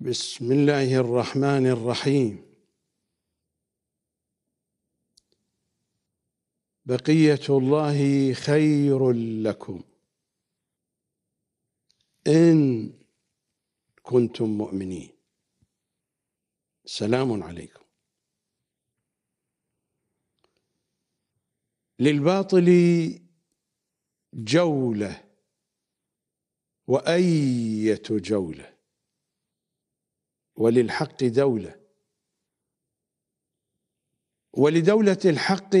بسم الله الرحمن الرحيم بقيه الله خير لكم ان كنتم مؤمنين سلام عليكم للباطل جوله وايه جوله وللحق دولة ولدولة الحق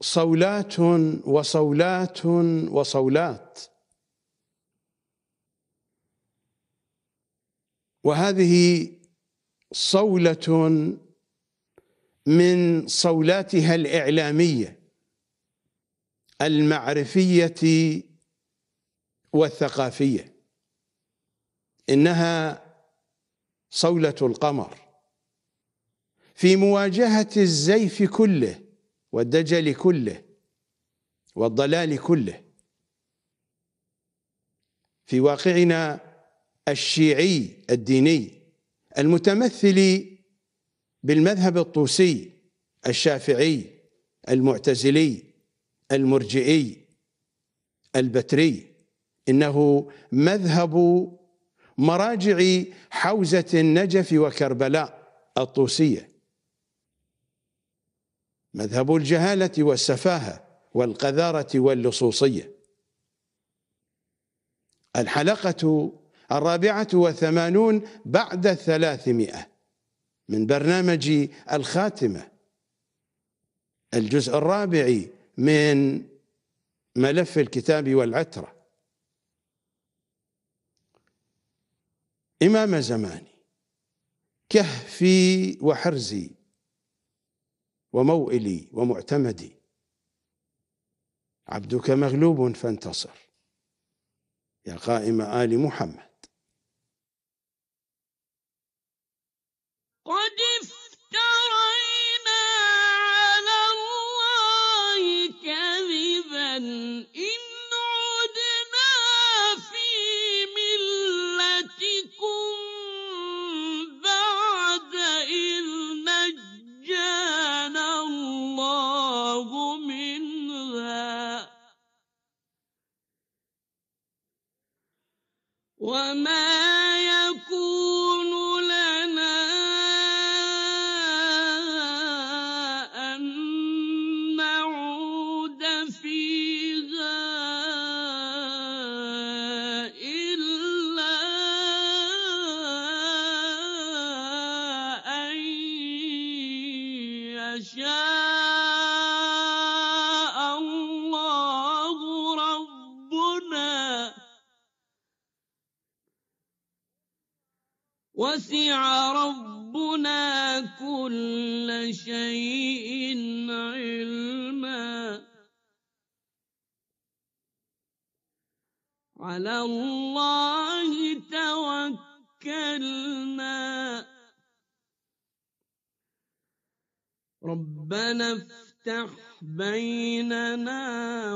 صولات وصولات وصولات وهذه صولة من صولاتها الإعلامية المعرفية والثقافية إنها صولة القمر في مواجهة الزيف كله والدجل كله والضلال كله في واقعنا الشيعي الديني المتمثل بالمذهب الطوسي الشافعي المعتزلي المرجئي البتري انه مذهب مراجع حوزة النجف وكربلاء الطوسية مذهب الجهالة والسفاهة والقذارة واللصوصية الحلقة الرابعة وثمانون بعد الثلاثمائة من برنامج الخاتمة الجزء الرابع من ملف الكتاب والعترة إمام زماني كهفي وحرزي وموئلي ومعتمدي عبدك مغلوب فانتصر يا قائم آل محمد قد افترينا على الله كذبا إن وما شيء علما على الله توكلنا ربنا افتح بيننا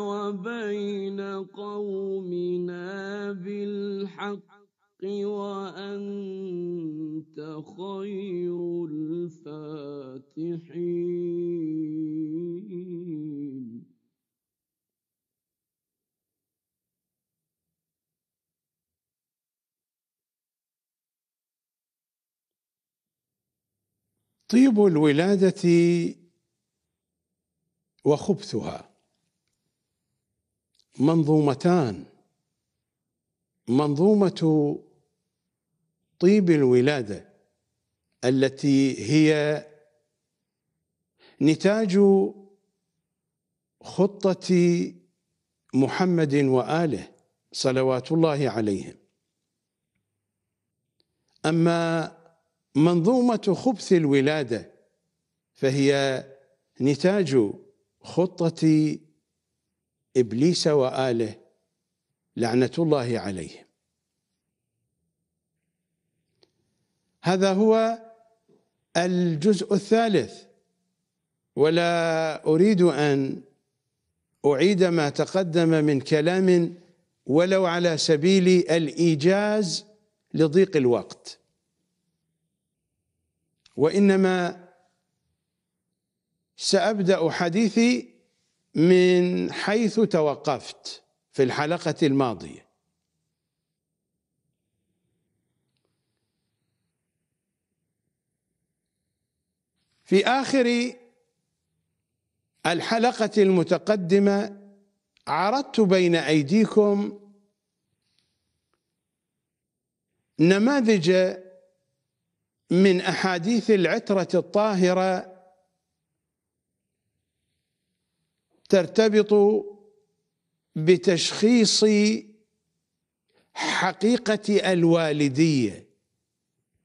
وبين قومنا بالحق وأنت خير الفاتحين طيب الولادة وخبثها منظومتان منظومة طيب الولاده التي هي نتاج خطه محمد واله صلوات الله عليهم اما منظومه خبث الولاده فهي نتاج خطه ابليس واله لعنه الله عليهم هذا هو الجزء الثالث ولا اريد ان اعيد ما تقدم من كلام ولو على سبيل الايجاز لضيق الوقت وانما سابدا حديثي من حيث توقفت في الحلقه الماضيه في اخر الحلقه المتقدمه عرضت بين ايديكم نماذج من احاديث العتره الطاهره ترتبط بتشخيص حقيقه الوالديه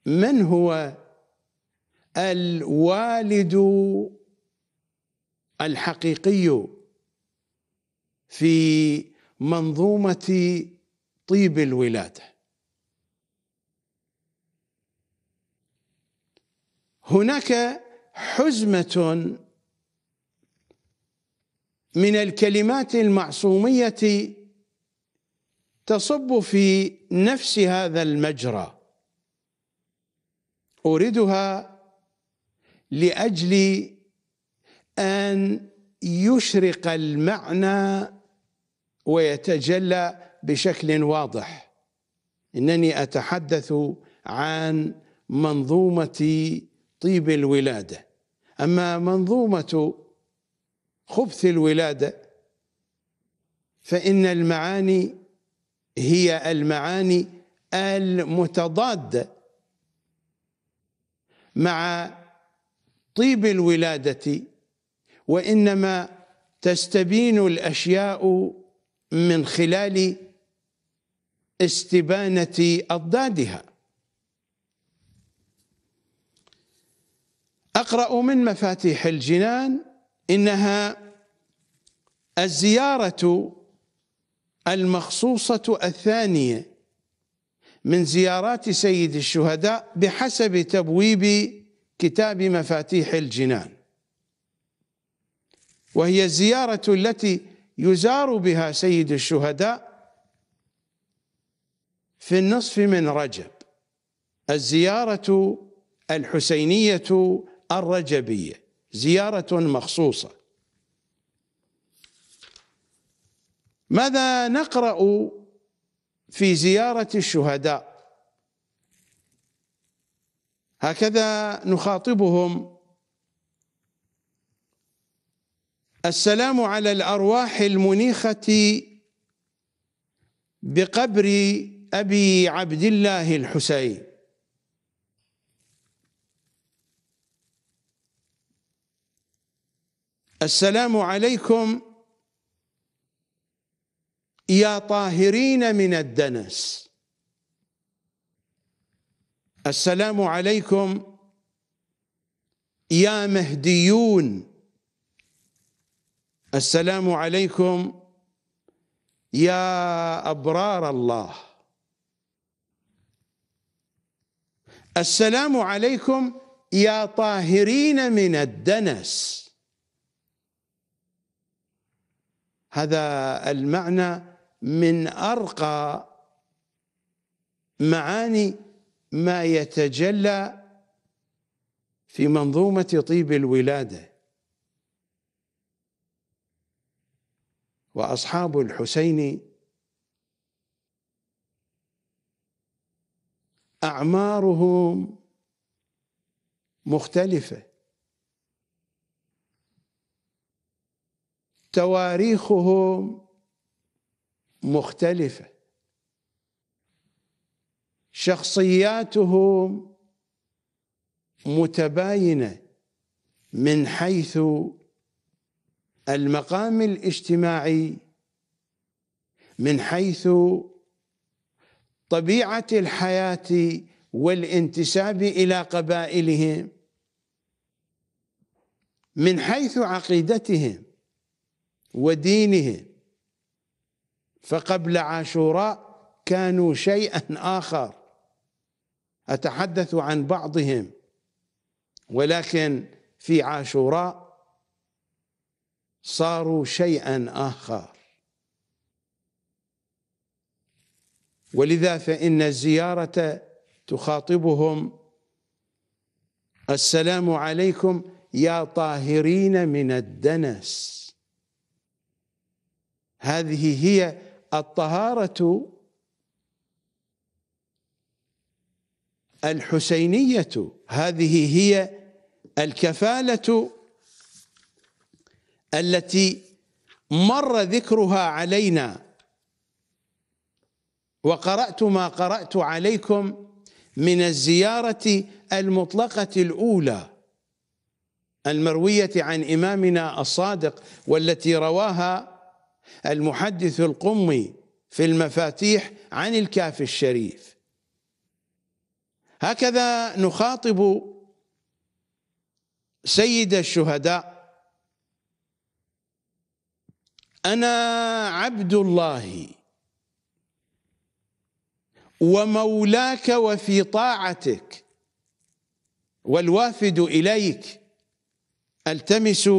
من هو الوالد الحقيقي في منظومه طيب الولاده هناك حزمه من الكلمات المعصوميه تصب في نفس هذا المجرى أريدها لاجل ان يشرق المعنى ويتجلى بشكل واضح انني اتحدث عن منظومه طيب الولاده اما منظومه خبث الولاده فان المعاني هي المعاني المتضاده مع طيب الولاده وانما تستبين الاشياء من خلال استبانه اضدادها اقرا من مفاتيح الجنان انها الزياره المخصوصه الثانيه من زيارات سيد الشهداء بحسب تبويب كتاب مفاتيح الجنان وهي الزيارة التي يزار بها سيد الشهداء في النصف من رجب الزيارة الحسينية الرجبية زيارة مخصوصة ماذا نقرأ في زيارة الشهداء هكذا نخاطبهم السلام على الارواح المنيخه بقبر ابي عبد الله الحسين السلام عليكم يا طاهرين من الدنس السلام عليكم يا مهديون السلام عليكم يا أبرار الله السلام عليكم يا طاهرين من الدنس هذا المعنى من أرقى معاني ما يتجلى في منظومة طيب الولادة وأصحاب الحسين أعمارهم مختلفة تواريخهم مختلفه شخصياتهم متباينه من حيث المقام الاجتماعي من حيث طبيعه الحياه والانتساب الى قبائلهم من حيث عقيدتهم ودينهم فقبل عاشوراء كانوا شيئا اخر أتحدث عن بعضهم ولكن في عاشوراء صاروا شيئا آخر ولذا فإن الزيارة تخاطبهم السلام عليكم يا طاهرين من الدنس هذه هي الطهارة الحسينية هذه هي الكفالة التي مر ذكرها علينا وقرأت ما قرأت عليكم من الزيارة المطلقة الأولى المروية عن إمامنا الصادق والتي رواها المحدث القمي في المفاتيح عن الكافي الشريف هكذا نخاطب سيد الشهداء انا عبد الله ومولاك وفي طاعتك والوافد اليك التمس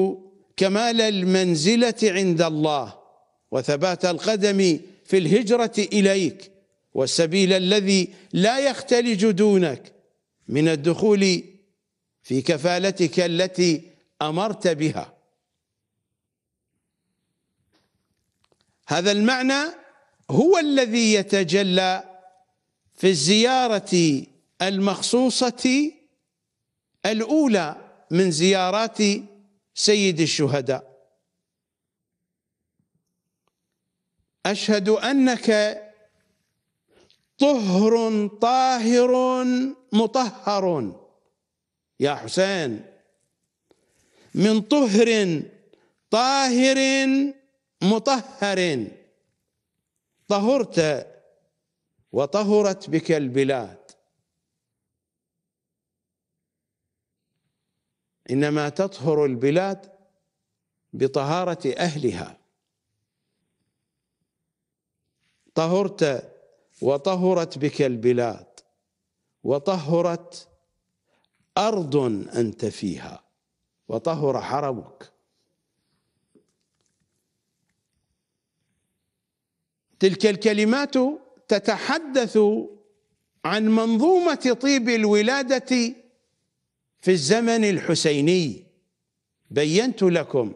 كمال المنزله عند الله وثبات القدم في الهجره اليك والسبيل الذي لا يختلج دونك من الدخول في كفالتك التي امرت بها هذا المعنى هو الذي يتجلى في الزياره المخصوصه الاولى من زيارات سيد الشهداء اشهد انك طهر طاهر مطهر يا حسين من طهر طاهر مطهر طهرت وطهرت بك البلاد انما تطهر البلاد بطهاره اهلها طهرت وطهرت بك البلاد وطهرت ارض انت فيها وطهر حرمك تلك الكلمات تتحدث عن منظومه طيب الولاده في الزمن الحسيني بينت لكم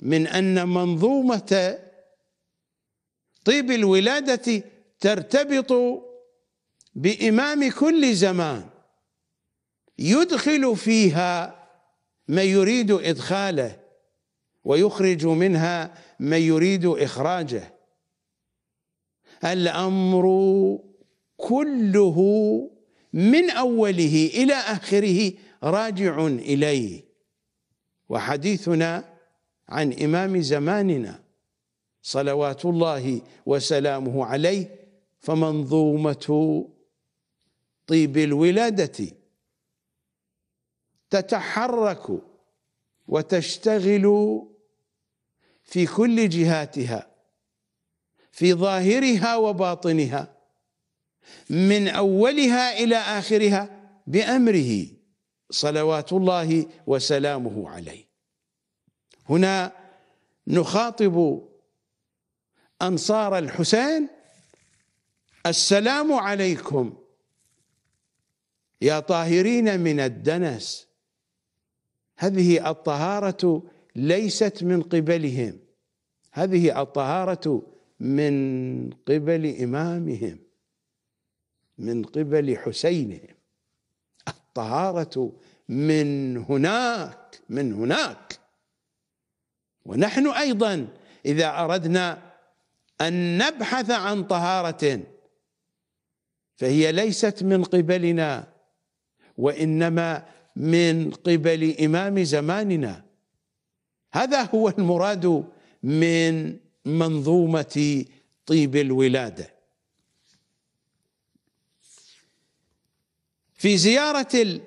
من ان منظومه طيب الولاده ترتبط بإمام كل زمان يدخل فيها من يريد إدخاله ويخرج منها من يريد إخراجه الأمر كله من أوله إلى آخره راجع إليه وحديثنا عن إمام زماننا صلوات الله وسلامه عليه فمنظومه طيب الولاده تتحرك وتشتغل في كل جهاتها في ظاهرها وباطنها من اولها الى اخرها بامره صلوات الله وسلامه عليه هنا نخاطب انصار الحسين السلام عليكم يا طاهرين من الدنس هذه الطهارة ليست من قبلهم هذه الطهارة من قبل إمامهم من قبل حسينهم الطهارة من هناك من هناك ونحن أيضا إذا أردنا أن نبحث عن طهارة فهي ليست من قبلنا وانما من قبل امام زماننا هذا هو المراد من منظومه طيب الولاده في زياره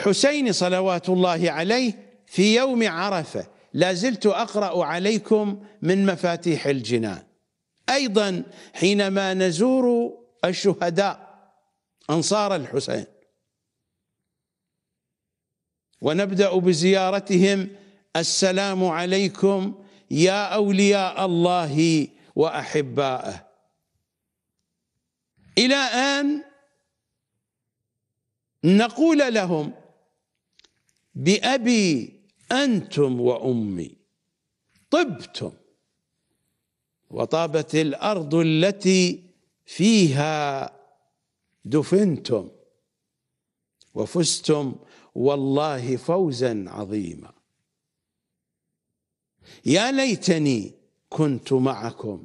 الحسين صلوات الله عليه في يوم عرفه لا زلت اقرا عليكم من مفاتيح الجنان ايضا حينما نزور الشهداء أنصار الحسين ونبدأ بزيارتهم السلام عليكم يا أولياء الله وأحباءه إلى أن نقول لهم بأبي أنتم وأمي طبتم وطابت الأرض التي فيها دفنتم وفزتم والله فوزا عظيما يا ليتني كنت معكم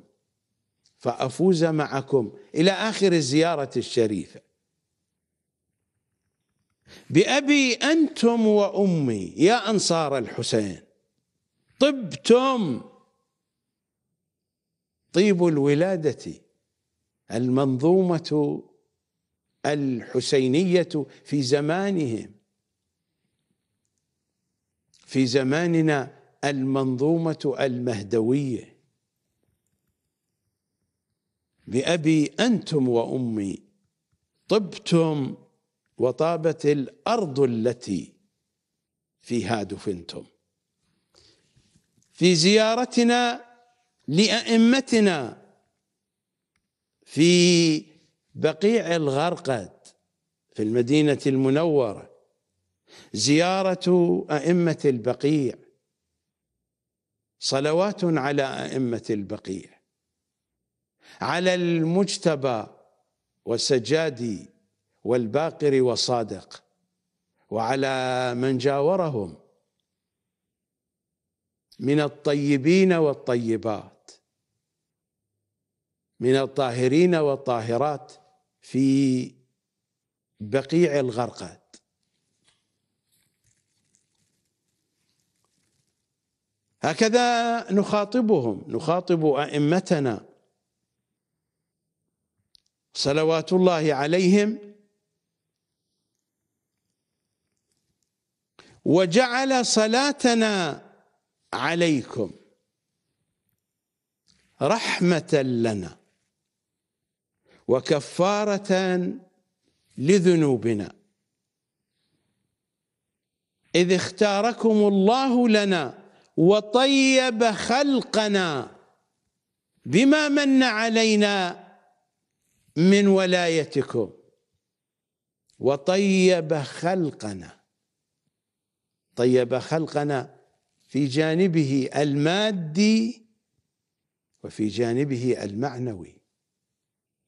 فافوز معكم الى اخر الزياره الشريفه بابي انتم وامي يا انصار الحسين طبتم طيب الولاده المنظومه الحسينيه في زمانهم في زماننا المنظومه المهدويه بابي انتم وامي طبتم وطابت الارض التي فيها دفنتم في زيارتنا لائمتنا في بقيع الغرقد في المدينة المنورة زيارة أئمة البقيع صلوات على أئمة البقيع على المجتبى والسجادي والباقر وصادق وعلى من جاورهم من الطيبين والطيبات من الطاهرين والطاهرات في بقيع الغرقد هكذا نخاطبهم نخاطب ائمتنا صلوات الله عليهم وجعل صلاتنا عليكم رحمه لنا وكفارة لذنوبنا إذ اختاركم الله لنا وطيب خلقنا بما من علينا من ولايتكم وطيب خلقنا طيب خلقنا في جانبه المادي وفي جانبه المعنوي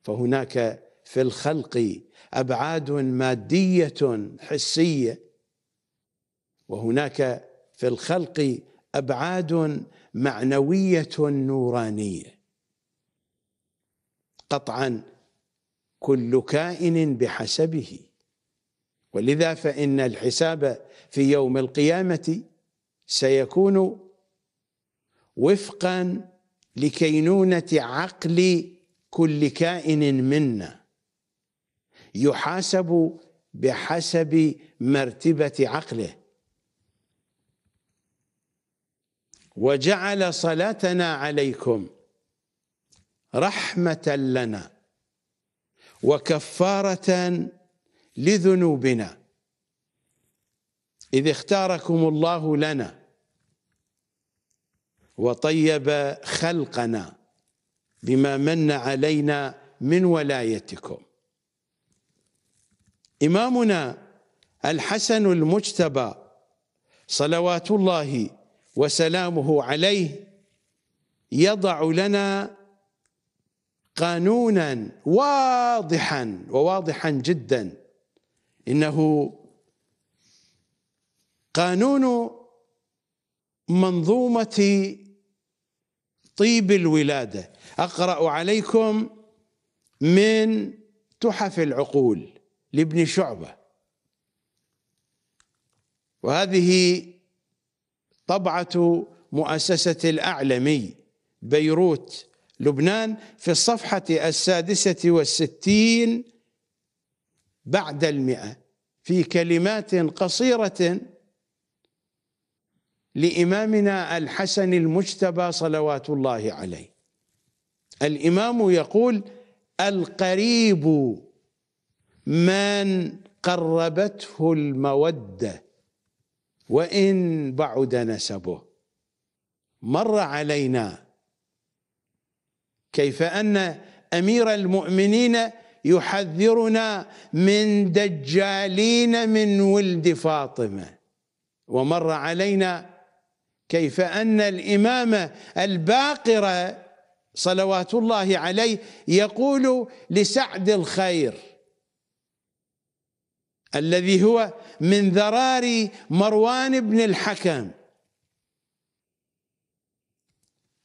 فهناك في الخلق ابعاد ماديه حسيه وهناك في الخلق ابعاد معنويه نورانيه قطعا كل كائن بحسبه ولذا فان الحساب في يوم القيامه سيكون وفقا لكينونه عقل كل كائن منا يحاسب بحسب مرتبة عقله وجعل صلاتنا عليكم رحمة لنا وكفارة لذنوبنا إذ اختاركم الله لنا وطيب خلقنا بما من علينا من ولايتكم إمامنا الحسن المجتبى صلوات الله وسلامه عليه يضع لنا قانونا واضحا وواضحا جدا انه قانون منظومه طيب الولاده أقرأ عليكم من تحف العقول لابن شعبة وهذه طبعة مؤسسة الأعلمي بيروت لبنان في الصفحة السادسة والستين بعد المئة في كلمات قصيرة لإمامنا الحسن المجتبى صلوات الله عليه الامام يقول القريب من قربته الموده وان بعد نسبه مر علينا كيف ان امير المؤمنين يحذرنا من دجالين من ولد فاطمه ومر علينا كيف ان الامامه الباقره صلوات الله عليه يقول لسعد الخير الذي هو من ذرار مروان بن الحكم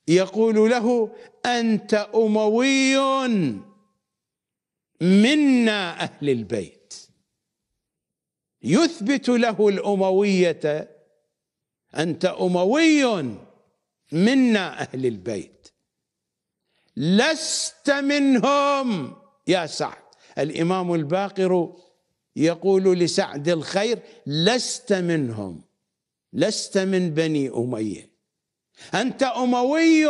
يقول له أنت أموي منا أهل البيت يثبت له الأموية أنت أموي منا أهل البيت لست منهم يا سعد الإمام الباقر يقول لسعد الخير لست منهم لست من بني أمية أنت أموي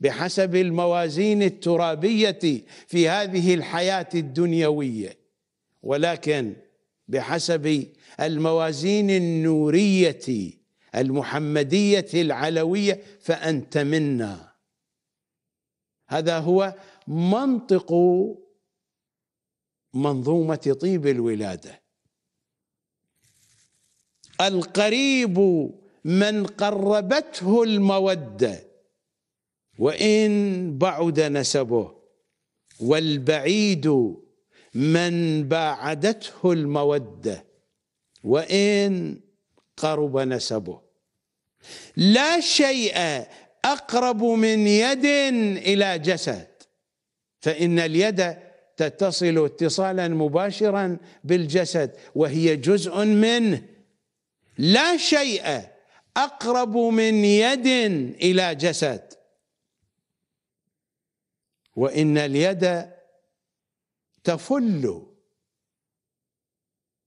بحسب الموازين الترابية في هذه الحياة الدنيوية ولكن بحسب الموازين النورية المحمدية العلوية فأنت منا هذا هو منطق منظومه طيب الولاده القريب من قربته الموده وان بعد نسبه والبعيد من باعدته الموده وان قرب نسبه لا شيء أقرب من يد إلى جسد فإن اليد تتصل اتصالا مباشرا بالجسد وهي جزء منه لا شيء أقرب من يد إلى جسد وإن اليد تفل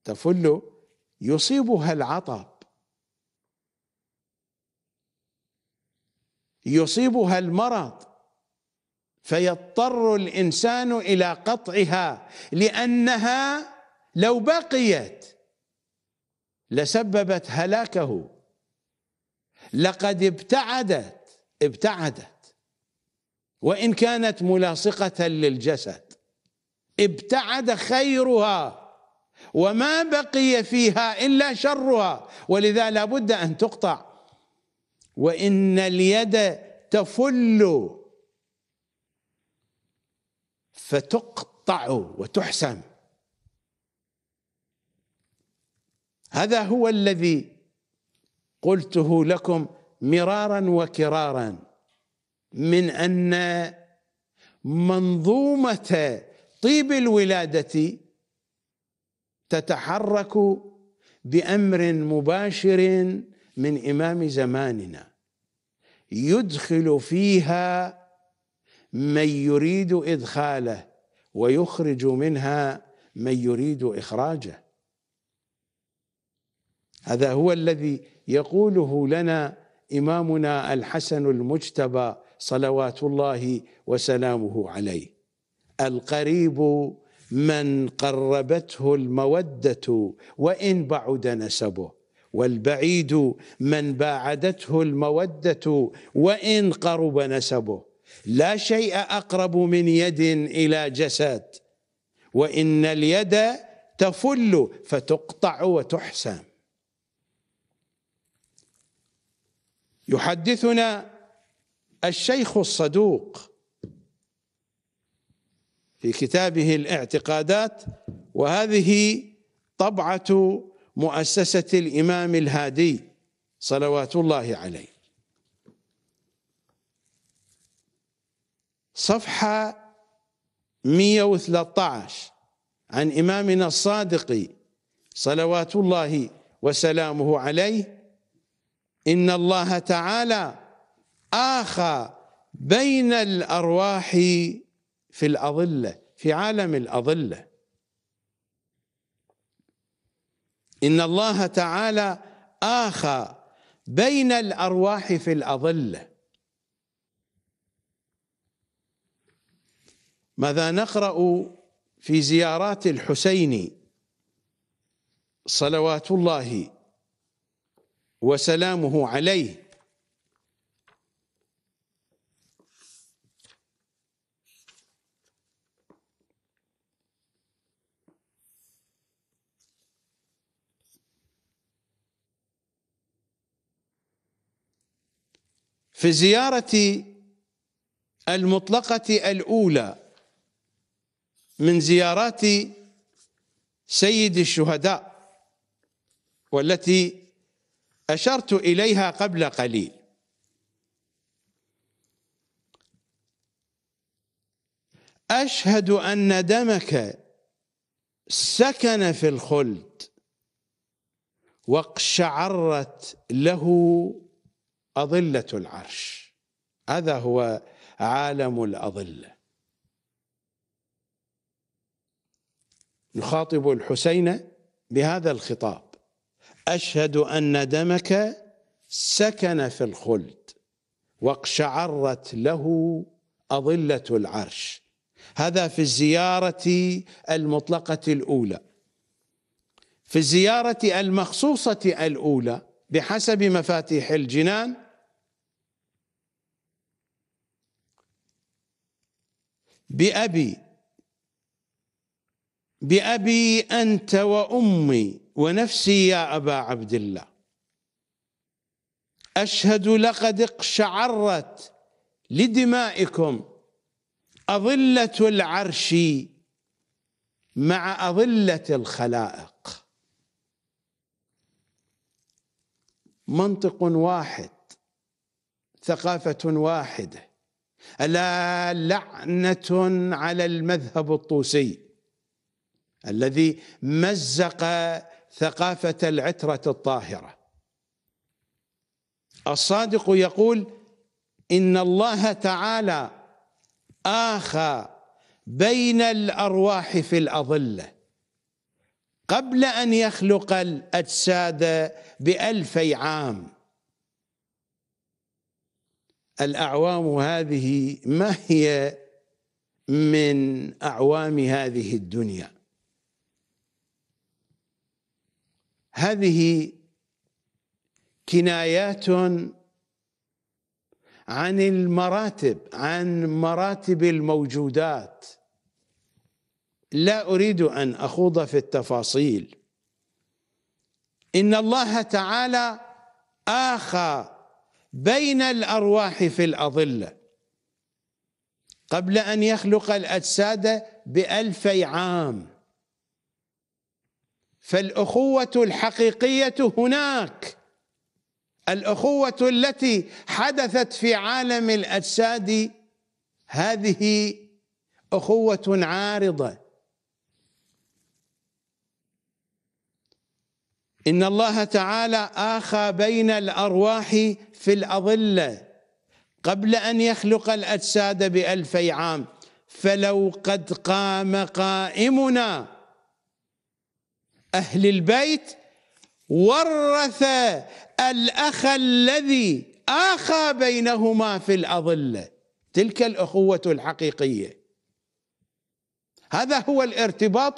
تفل يصيبها العطب يصيبها المرض فيضطر الانسان الى قطعها لانها لو بقيت لسببت هلاكه لقد ابتعدت ابتعدت وان كانت ملاصقه للجسد ابتعد خيرها وما بقي فيها الا شرها ولذا لا بد ان تقطع وإن اليد تفل فتقطع وتحسم هذا هو الذي قلته لكم مرارا وكرارا من ان منظومه طيب الولاده تتحرك بامر مباشر من إمام زماننا يدخل فيها من يريد إدخاله ويخرج منها من يريد إخراجه هذا هو الذي يقوله لنا إمامنا الحسن المجتبى صلوات الله وسلامه عليه القريب من قربته المودة وإن بعد نسبه والبعيد من باعدته الموده وان قرب نسبه لا شيء اقرب من يد الى جسد وان اليد تفل فتقطع وتحسم يحدثنا الشيخ الصدوق في كتابه الاعتقادات وهذه طبعه مؤسسة الإمام الهادي صلوات الله عليه صفحة 113 عن إمامنا الصادق صلوات الله وسلامه عليه إن الله تعالى آخى بين الأرواح في الأضلة في عالم الأضلة إن الله تعالى آخى بين الأرواح في الأظلة ماذا نقرأ في زيارات الحسين صلوات الله وسلامه عليه في زيارة المطلقة الأولى من زيارات سيد الشهداء والتي أشرت إليها قبل قليل أشهد أن دمك سكن في الخلد واقشعرت له أضلة العرش هذا هو عالم الأضلة يخاطب الحسين بهذا الخطاب أشهد أن دمك سكن في الخلد واقشعرت له أضلة العرش هذا في الزيارة المطلقة الأولى في الزيارة المخصوصة الأولى بحسب مفاتيح الجنان بأبي بأبي أنت وأمي ونفسي يا أبا عبد الله أشهد لقد اقشعرت لدمائكم أظلة العرش مع أظلة الخلائق منطق واحد ثقافة واحدة ألا لعنة على المذهب الطوسي الذي مزق ثقافة العترة الطاهرة الصادق يقول إن الله تعالى آخى بين الأرواح في الأظلة قبل أن يخلق الأجساد بألفي عام الاعوام هذه ما هي من اعوام هذه الدنيا هذه كنايات عن المراتب عن مراتب الموجودات لا اريد ان اخوض في التفاصيل ان الله تعالى اخى بين الأرواح في الأضلة قبل أن يخلق الأجساد بألفي عام فالأخوة الحقيقية هناك الأخوة التي حدثت في عالم الأجساد هذه أخوة عارضة إن الله تعالى آخى بين الأرواح في الأضلة قبل أن يخلق الأجساد بألفي عام فلو قد قام قائمنا أهل البيت ورث الأخ الذي آخى بينهما في الأضلة تلك الأخوة الحقيقية هذا هو الارتباط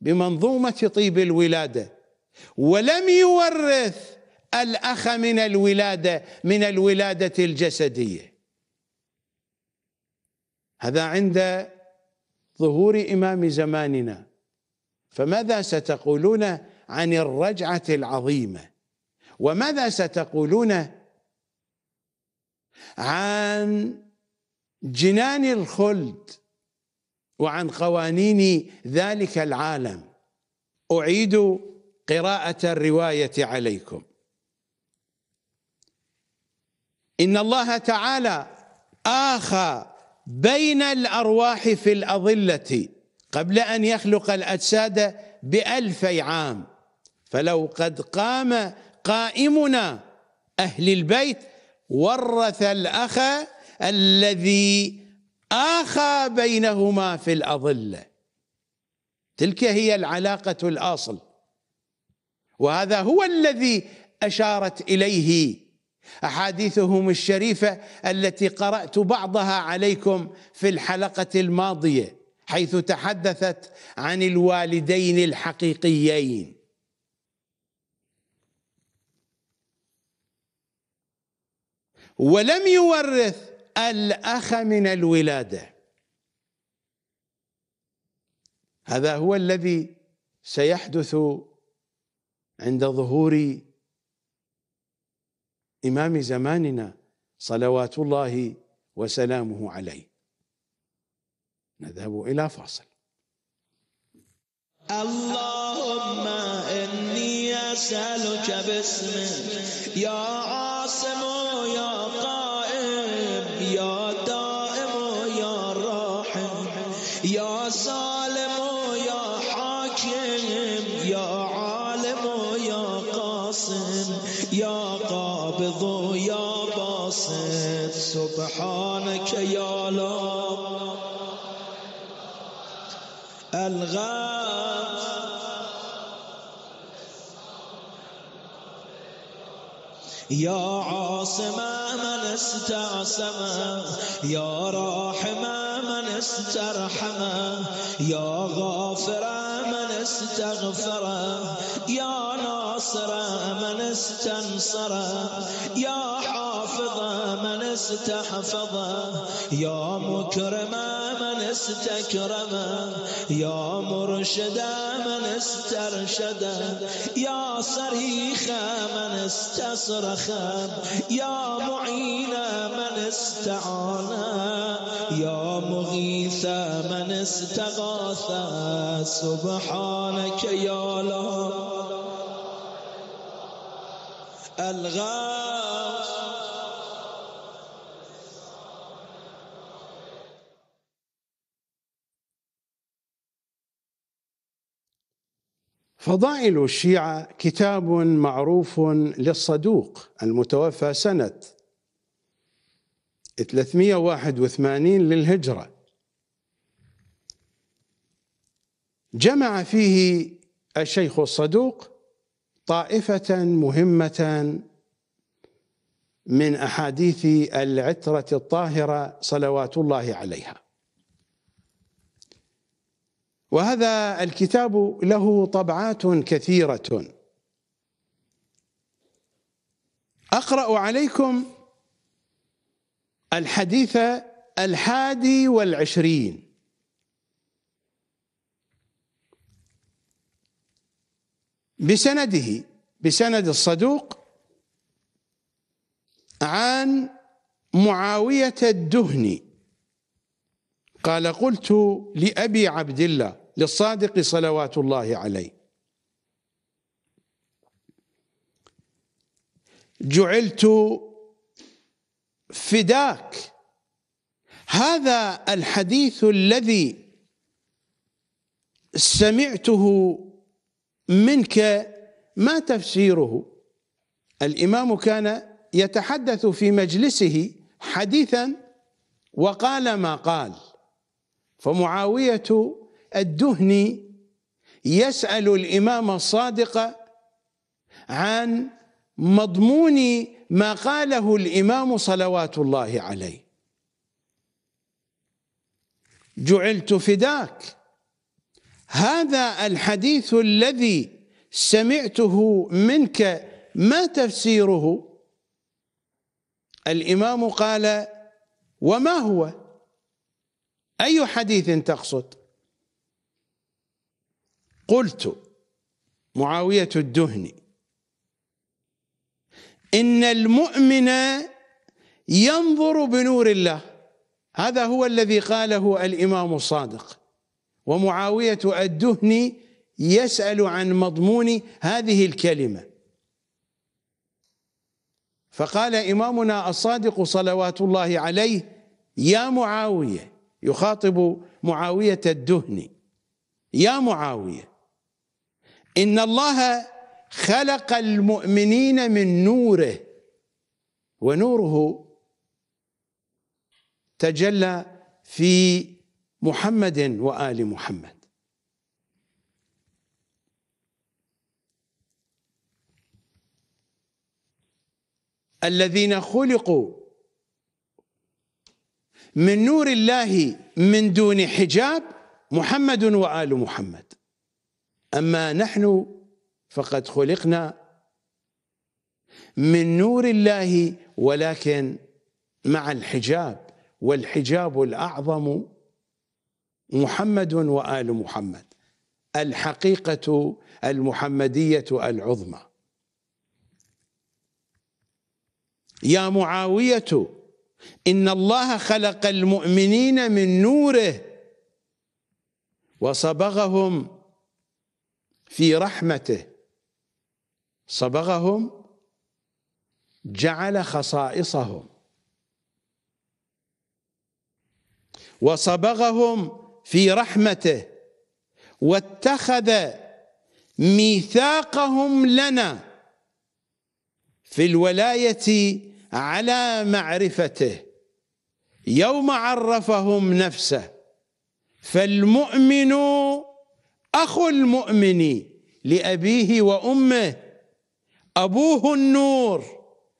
بمنظومة طيب الولاده ولم يورث الأخ من الولادة من الولادة الجسدية هذا عند ظهور إمام زماننا فماذا ستقولون عن الرجعة العظيمة وماذا ستقولون عن جنان الخلد وعن قوانين ذلك العالم أعيد قراءة الرواية عليكم إن الله تعالى آخى بين الأرواح في الأظلة قبل أن يخلق الأجساد بألفي عام فلو قد قام قائمنا أهل البيت ورث الأخ الذي آخى بينهما في الأظلة تلك هي العلاقة الأصل وهذا هو الذي أشارت إليه أحاديثهم الشريفة التي قرأت بعضها عليكم في الحلقة الماضية حيث تحدثت عن الوالدين الحقيقيين ولم يورث الأخ من الولادة هذا هو الذي سيحدث عند ظهور إمام زماننا صلوات الله وسلامه عليه نذهب إلى فاصل اللهم إني أسألك باسمك يا عاصم يا عاصما من استعصما يا راحما من استرحما يا غافرا من استغفرا يا ناصرا من استنصرا يا حافظا من استحفظا يا مكرما استکرمم یا مرشد من استرشد یا صریخ من استصرخ یا معین من استعانم یا مغیث من استغاث سبحانک یا الله فضائل الشيعة كتاب معروف للصدوق المتوفى سنة 381 للهجرة جمع فيه الشيخ الصدوق طائفة مهمة من أحاديث العترة الطاهرة صلوات الله عليها وهذا الكتاب له طبعات كثيرة أقرأ عليكم الحديث الحادي والعشرين بسنده بسند الصدوق عن معاوية الدهني قال قلت لأبي عبد الله للصادق صلوات الله عليه جعلت فداك هذا الحديث الذي سمعته منك ما تفسيره الامام كان يتحدث في مجلسه حديثا وقال ما قال فمعاويه الدهني يسأل الإمام الصادق عن مضمون ما قاله الإمام صلوات الله عليه جعلت فداك هذا الحديث الذي سمعته منك ما تفسيره الإمام قال وما هو أي حديث تقصد قلت معاوية الدهني إن المؤمن ينظر بنور الله هذا هو الذي قاله الإمام الصادق ومعاوية الدهني يسأل عن مضمون هذه الكلمة فقال إمامنا الصادق صلوات الله عليه يا معاوية يخاطب معاوية الدهني يا معاوية ان الله خلق المؤمنين من نوره ونوره تجلى في محمد وال محمد الذين خلقوا من نور الله من دون حجاب محمد وال محمد أما نحن فقد خلقنا من نور الله ولكن مع الحجاب والحجاب الأعظم محمد وآل محمد الحقيقة المحمدية العظمى يا معاوية إن الله خلق المؤمنين من نوره وصبغهم في رحمته صبغهم جعل خصائصهم وصبغهم في رحمته واتخذ ميثاقهم لنا في الولايه على معرفته يوم عرفهم نفسه فالمؤمن اخو المؤمن لابيه وامه ابوه النور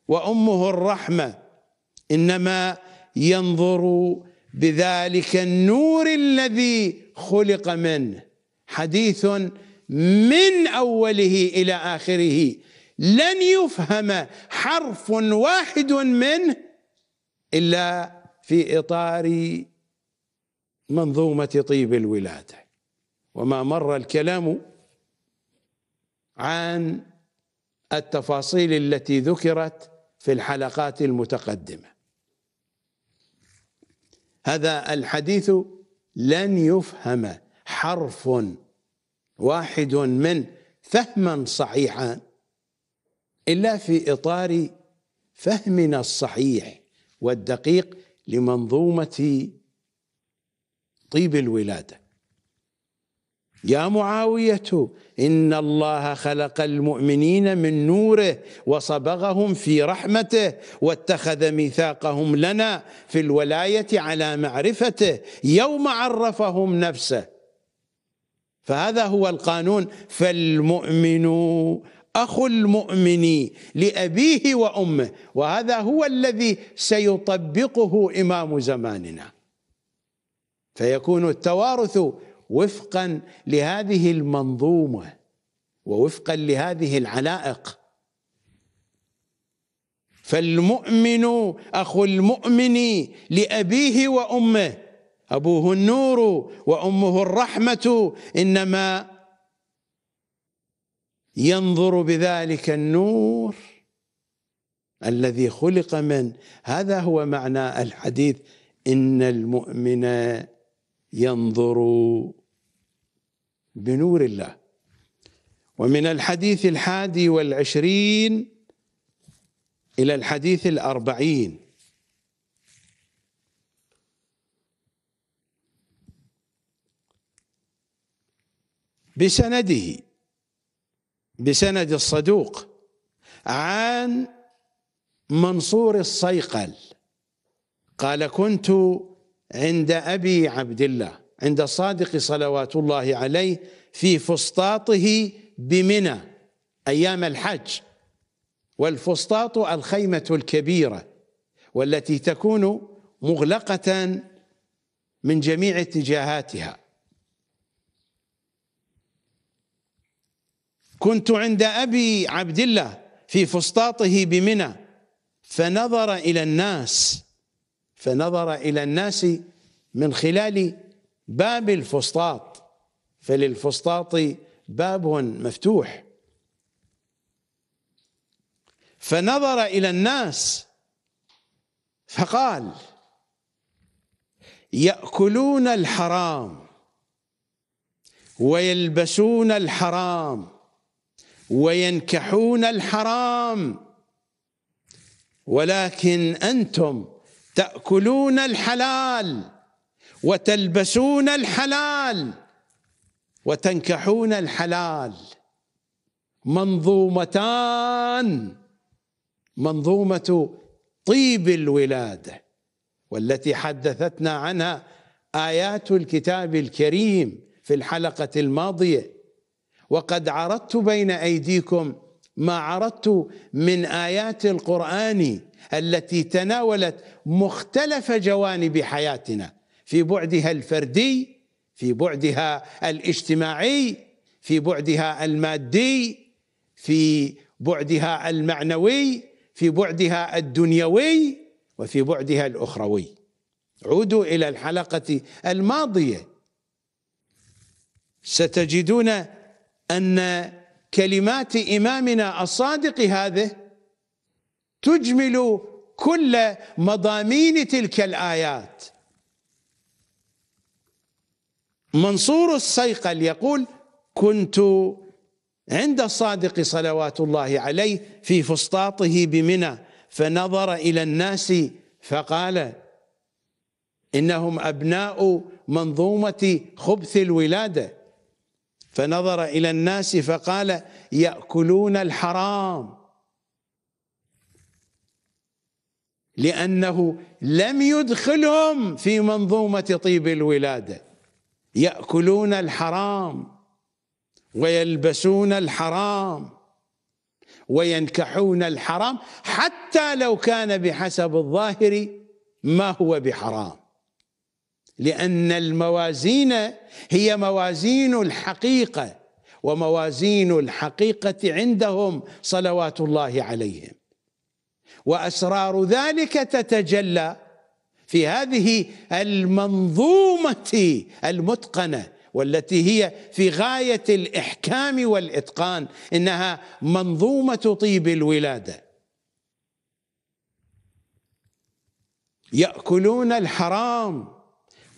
وامه الرحمه انما ينظر بذلك النور الذي خلق منه حديث من اوله الى اخره لن يفهم حرف واحد منه الا في اطار منظومه طيب الولاده وما مر الكلام عن التفاصيل التي ذكرت في الحلقات المتقدمه هذا الحديث لن يفهم حرف واحد من فهما صحيحا الا في اطار فهمنا الصحيح والدقيق لمنظومه طيب الولاده يا معاوية إن الله خلق المؤمنين من نوره وصبغهم في رحمته واتخذ ميثاقهم لنا في الولاية على معرفته يوم عرفهم نفسه فهذا هو القانون فالمؤمن أخو المؤمن لأبيه وأمه وهذا هو الذي سيطبقه إمام زماننا فيكون التوارث وفقا لهذه المنظومه ووفقا لهذه العلائق فالمؤمن اخو المؤمن لابيه وامه ابوه النور وامه الرحمه انما ينظر بذلك النور الذي خلق من هذا هو معنى الحديث ان المؤمن ينظر بنور الله ومن الحديث الحادي والعشرين إلى الحديث الأربعين بسنده بسند الصدوق عن منصور الصيقل قال كنت عند ابي عبد الله عند الصادق صلوات الله عليه في فسطاطه بمنى أيام الحج والفسطاط الخيمة الكبيرة والتي تكون مغلقة من جميع اتجاهاتها كنت عند أبي عبد الله في فسطاطه بمنى فنظر إلى الناس فنظر إلى الناس من خلال باب الفسطاط فللفسطاط باب مفتوح فنظر إلى الناس فقال يأكلون الحرام ويلبسون الحرام وينكحون الحرام ولكن أنتم تأكلون الحلال وتلبسون الحلال وتنكحون الحلال منظومتان منظومه طيب الولاده والتي حدثتنا عنها ايات الكتاب الكريم في الحلقه الماضيه وقد عرضت بين ايديكم ما عرضت من ايات القران التي تناولت مختلف جوانب حياتنا في بعدها الفردي في بعدها الاجتماعي في بعدها المادي في بعدها المعنوي في بعدها الدنيوي وفي بعدها الاخروي عودوا الى الحلقه الماضيه ستجدون ان كلمات امامنا الصادق هذا تجمل كل مضامين تلك الايات منصور الصيقل يقول كنت عند الصادق صلوات الله عليه في فسطاطه بمنى فنظر إلى الناس فقال إنهم أبناء منظومة خبث الولادة فنظر إلى الناس فقال يأكلون الحرام لأنه لم يدخلهم في منظومة طيب الولاده ياكلون الحرام ويلبسون الحرام وينكحون الحرام حتى لو كان بحسب الظاهر ما هو بحرام لان الموازين هي موازين الحقيقه وموازين الحقيقه عندهم صلوات الله عليهم واسرار ذلك تتجلى في هذه المنظومه المتقنه والتي هي في غايه الاحكام والاتقان انها منظومه طيب الولاده ياكلون الحرام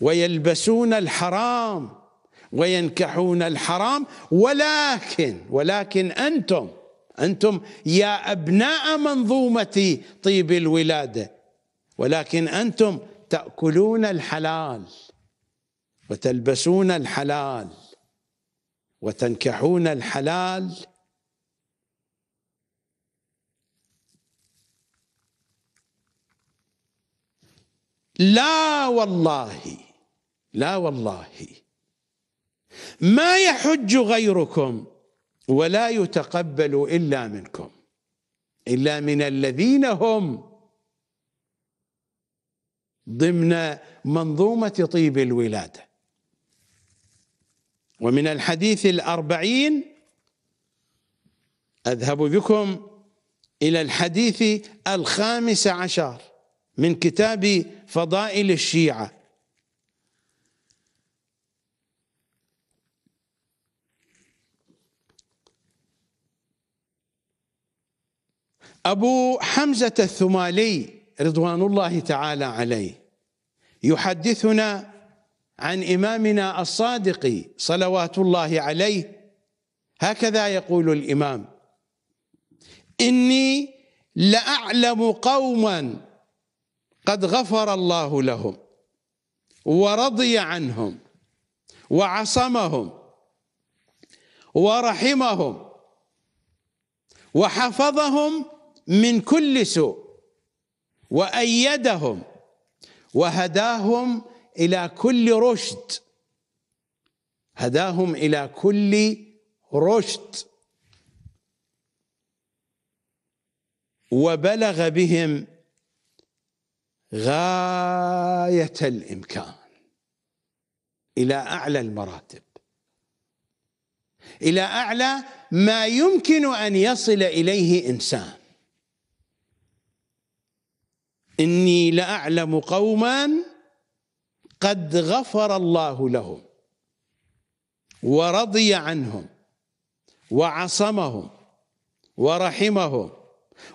ويلبسون الحرام وينكحون الحرام ولكن ولكن انتم انتم يا ابناء منظومه طيب الولاده ولكن انتم تاكلون الحلال وتلبسون الحلال وتنكحون الحلال لا والله لا والله ما يحج غيركم ولا يتقبل الا منكم الا من الذين هم ضمن منظومة طيب الولادة ومن الحديث الأربعين أذهب بكم إلى الحديث الخامس عشر من كتاب فضائل الشيعة أبو حمزة الثمالي رضوان الله تعالى عليه يحدثنا عن إمامنا الصادق صلوات الله عليه هكذا يقول الإمام إني لأعلم قوما قد غفر الله لهم ورضي عنهم وعصمهم ورحمهم وحفظهم من كل سوء وايدهم وهداهم الى كل رشد هداهم الى كل رشد وبلغ بهم غايه الامكان الى اعلى المراتب الى اعلى ما يمكن ان يصل اليه انسان إني لأعلم قوما قد غفر الله لهم ورضي عنهم وعصمهم ورحمهم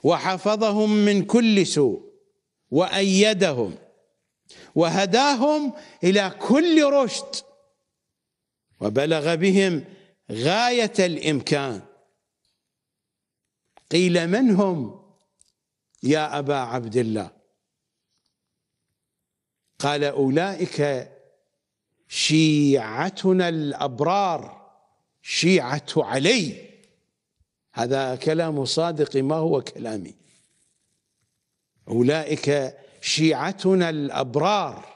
وحفظهم من كل سوء وأيدهم وهداهم إلى كل رشد وبلغ بهم غاية الإمكان قيل من هم يا أبا عبد الله قال أولئك شيعتنا الأبرار شيعة علي هذا كلام صادق ما هو كلامي أولئك شيعتنا الأبرار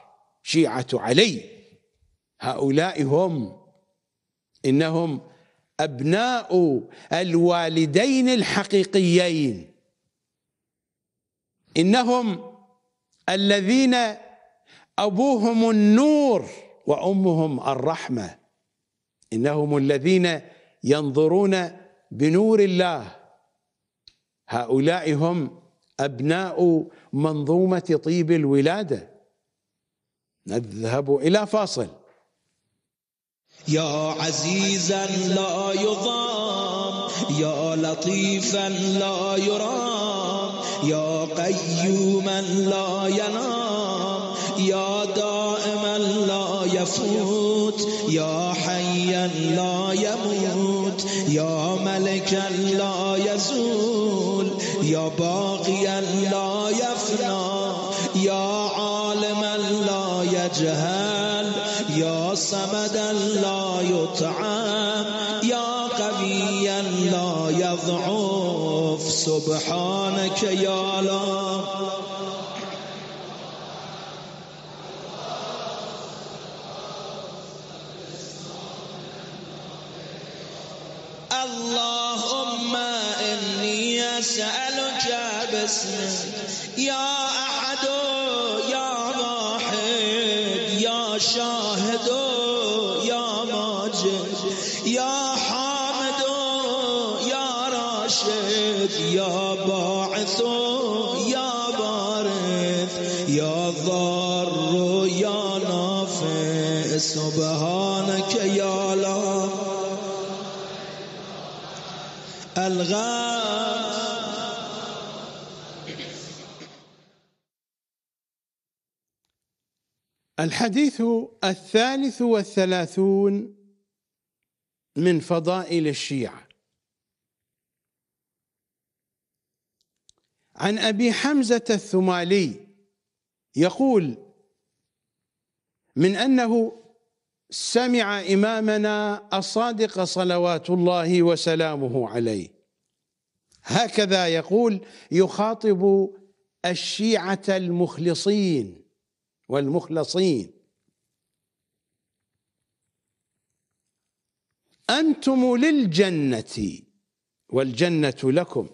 شيعة علي هؤلاء هم إنهم أبناء الوالدين الحقيقيين إنهم الذين ابوهم النور وامهم الرحمه انهم الذين ينظرون بنور الله هؤلاء هم ابناء منظومه طيب الولاده نذهب الى فاصل يا عزيزا لا يضام يا لطيفا لا يرام يا قيوما لا ينام يصوت يا حيا لا يموت يا ملكا لا يزول يا باقيا لا يفنى يا عالما لا يجهل يا صمدا لا يطعم يا قويا لا يضعف سبحانك يا الله يسألك جابسنا يا أحد يا واحد يا شاهد الحديث الثالث والثلاثون من فضائل الشيعة عن أبي حمزة الثمالي يقول من أنه سمع إمامنا الصادق صلوات الله وسلامه عليه هكذا يقول يخاطب الشيعة المخلصين والمخلصين أنتم للجنة والجنة لكم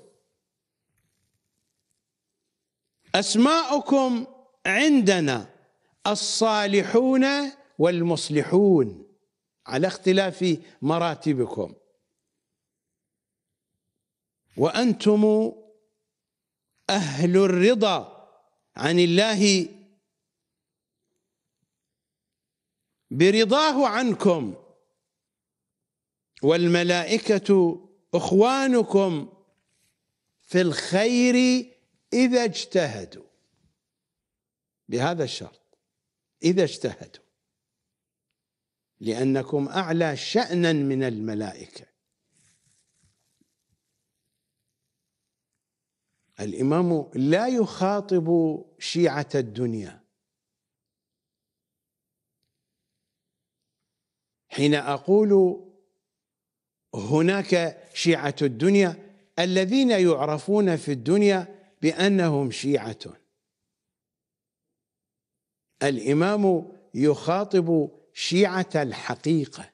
أسماؤكم عندنا الصالحون والمصلحون على اختلاف مراتبكم وأنتم أهل الرضا عن الله برضاه عنكم والملائكة اخوانكم في الخير اذا اجتهدوا بهذا الشرط اذا اجتهدوا لانكم اعلى شانا من الملائكه الامام لا يخاطب شيعه الدنيا حين أقول هناك شيعة الدنيا الذين يعرفون في الدنيا بأنهم شيعة الإمام يخاطب شيعة الحقيقة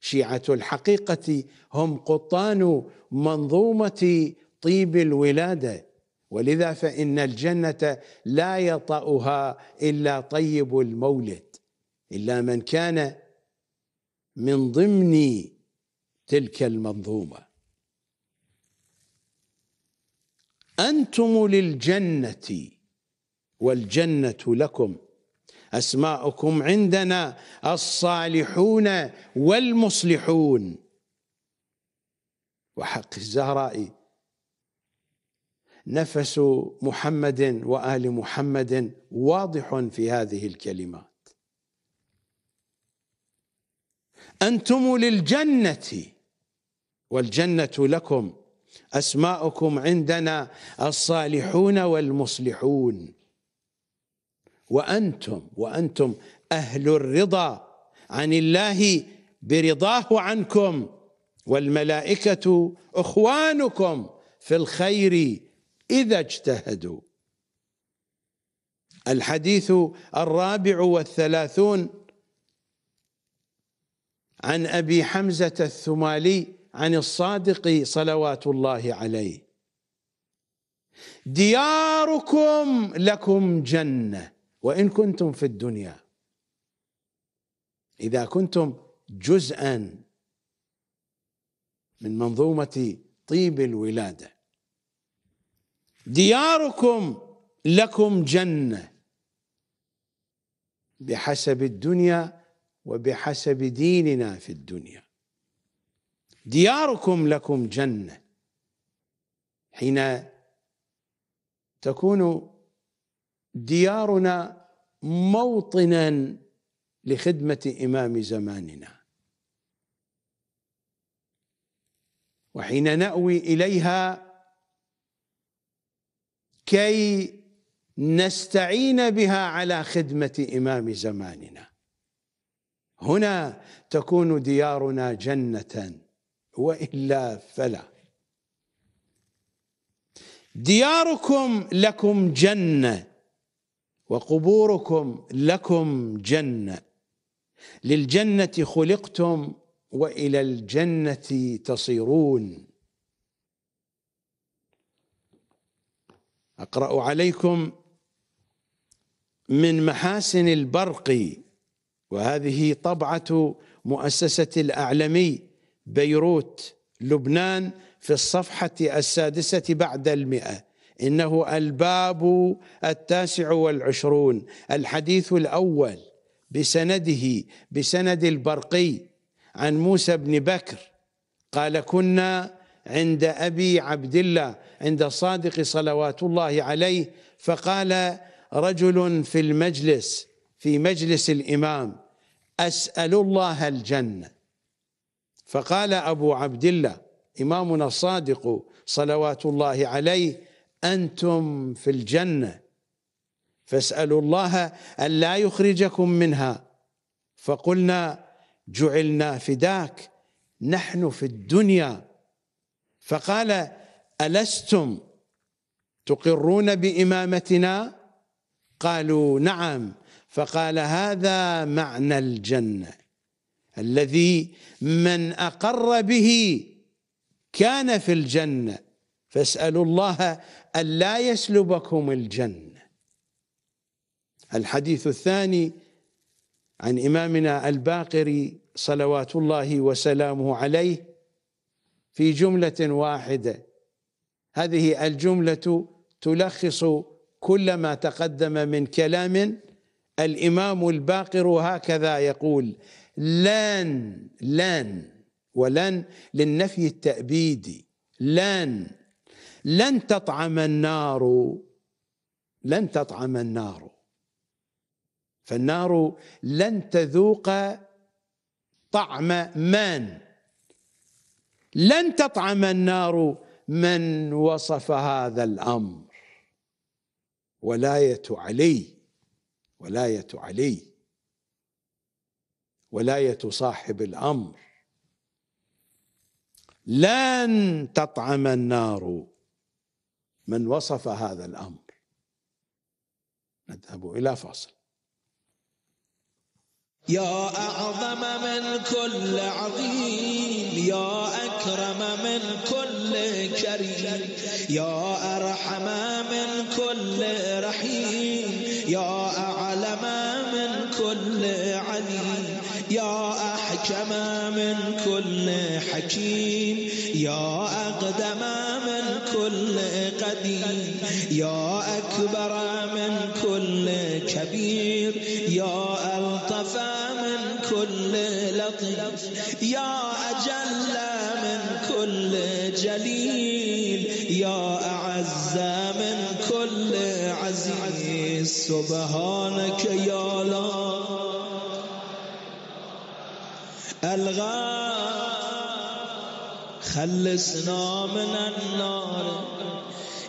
شيعة الحقيقة هم قطان منظومة طيب الولادة ولذا فإن الجنة لا يطأها إلا طيب المولد إلا من كان من ضمن تلك المنظومه انتم للجنه والجنه لكم اسماؤكم عندنا الصالحون والمصلحون وحق الزهراء نفس محمد وال محمد واضح في هذه الكلمات أنتم للجنة والجنة لكم أسماؤكم عندنا الصالحون والمصلحون وأنتم وأنتم أهل الرضا عن الله برضاه عنكم والملائكة أخوانكم في الخير إذا اجتهدوا الحديث الرابع والثلاثون عن أبي حمزة الثمالي عن الصادق صلوات الله عليه دياركم لكم جنة وإن كنتم في الدنيا إذا كنتم جزءا من منظومة طيب الولادة دياركم لكم جنة بحسب الدنيا وبحسب ديننا في الدنيا دياركم لكم جنة حين تكون ديارنا موطنا لخدمة إمام زماننا وحين نأوي إليها كي نستعين بها على خدمة إمام زماننا هنا تكون ديارنا جنة وإلا فلا دياركم لكم جنة وقبوركم لكم جنة للجنة خلقتم وإلى الجنة تصيرون أقرأ عليكم من محاسن البرقي وهذه طبعة مؤسسة الأعلمي بيروت لبنان في الصفحة السادسة بعد المئة إنه الباب التاسع والعشرون الحديث الأول بسنده بسند البرقي عن موسى بن بكر قال كنا عند أبي عبد الله عند الصادق صلوات الله عليه فقال رجل في المجلس في مجلس الإمام أسأل الله الجنة فقال أبو عبد الله إمامنا الصادق صلوات الله عليه أنتم في الجنة فاسألوا الله أن لا يخرجكم منها فقلنا جعلنا فداك نحن في الدنيا فقال ألستم تقرون بإمامتنا قالوا نعم فقال هذا معنى الجنه الذي من اقر به كان في الجنه فاسالوا الله الا يسلبكم الجنه الحديث الثاني عن امامنا الباقري صلوات الله وسلامه عليه في جمله واحده هذه الجمله تلخص كل ما تقدم من كلام الإمام الباقر هكذا يقول لن لن ولن للنفي التأبيدي لن لن تطعم النار لن تطعم النار فالنار لن تذوق طعم من لن تطعم النار من وصف هذا الامر ولايه علي ولاية علي ولاية صاحب الأمر لن تطعم النار من وصف هذا الأمر نذهب إلى فاصل يا أعظم من كل عظيم يا أكرم من كل كريم يا أرحم من كل رحيم أحكم من كل حكيم يا أقدم من كل قديم يا أكبر من كل كبير يا ألطف من كل لطيف يا أجل من كل جليل يا أعز من كل عزيز سبحانك يا الغاء خلصنا من النار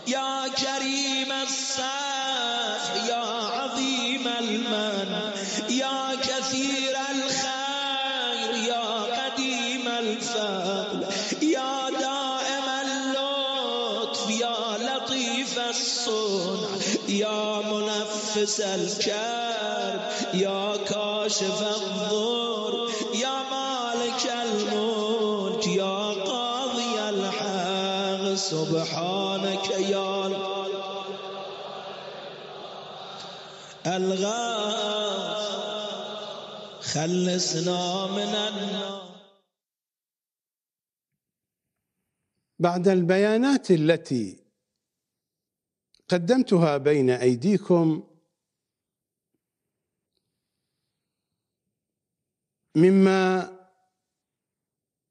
يا كريم الساح يا عظيم المن يا كثير الخير يا قديم الفضل يا دائم اللطف يا لطيف الصنع يا منفس الكرب يا كاشف الظلم الغاص خلصنا من النار بعد البيانات التي قدمتها بين ايديكم مما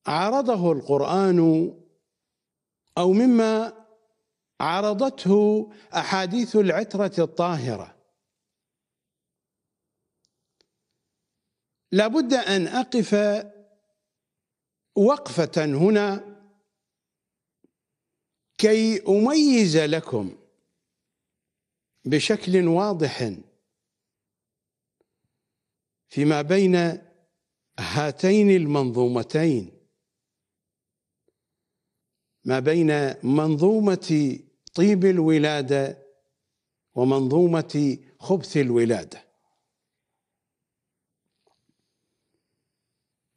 عرضه القران او مما عرضته احاديث العتره الطاهره لابد ان اقف وقفه هنا كي اميز لكم بشكل واضح فيما بين هاتين المنظومتين ما بين منظومه طيب الولاده ومنظومه خبث الولاده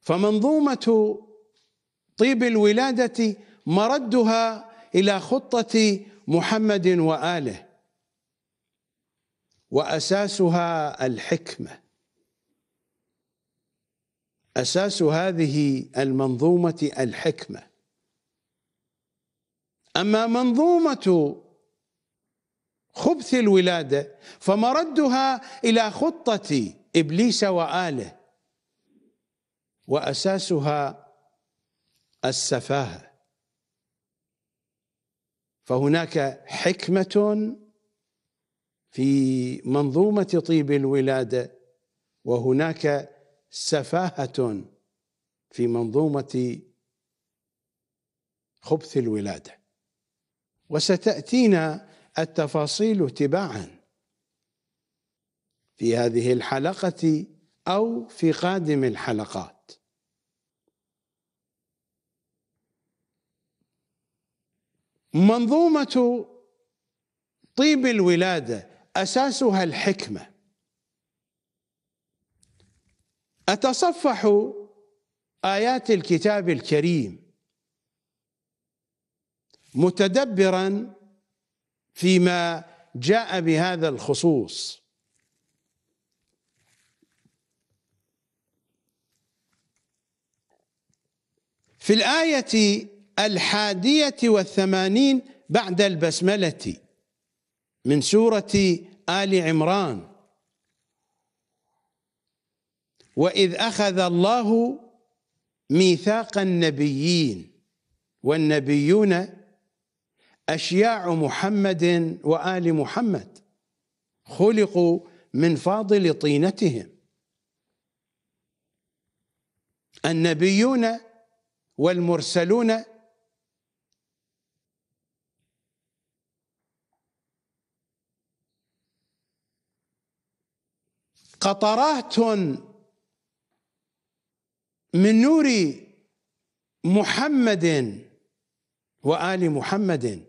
فمنظومه طيب الولاده مردها الى خطه محمد واله واساسها الحكمه اساس هذه المنظومه الحكمه اما منظومه خبث الولاده فمردها الى خطه ابليس واله واساسها السفاهه فهناك حكمه في منظومه طيب الولاده وهناك سفاهه في منظومه خبث الولاده وستاتينا التفاصيل تباعا في هذه الحلقه او في قادم الحلقات منظومة طيب الولادة أساسها الحكمة أتصفح آيات الكتاب الكريم متدبرا فيما جاء بهذا الخصوص في الآية الحادية والثمانين بعد البسملة من سورة آل عمران وإذ أخذ الله ميثاق النبيين والنبيون أشياع محمد وآل محمد خلقوا من فاضل طينتهم النبيون والمرسلون قطرات من نور محمد وال محمد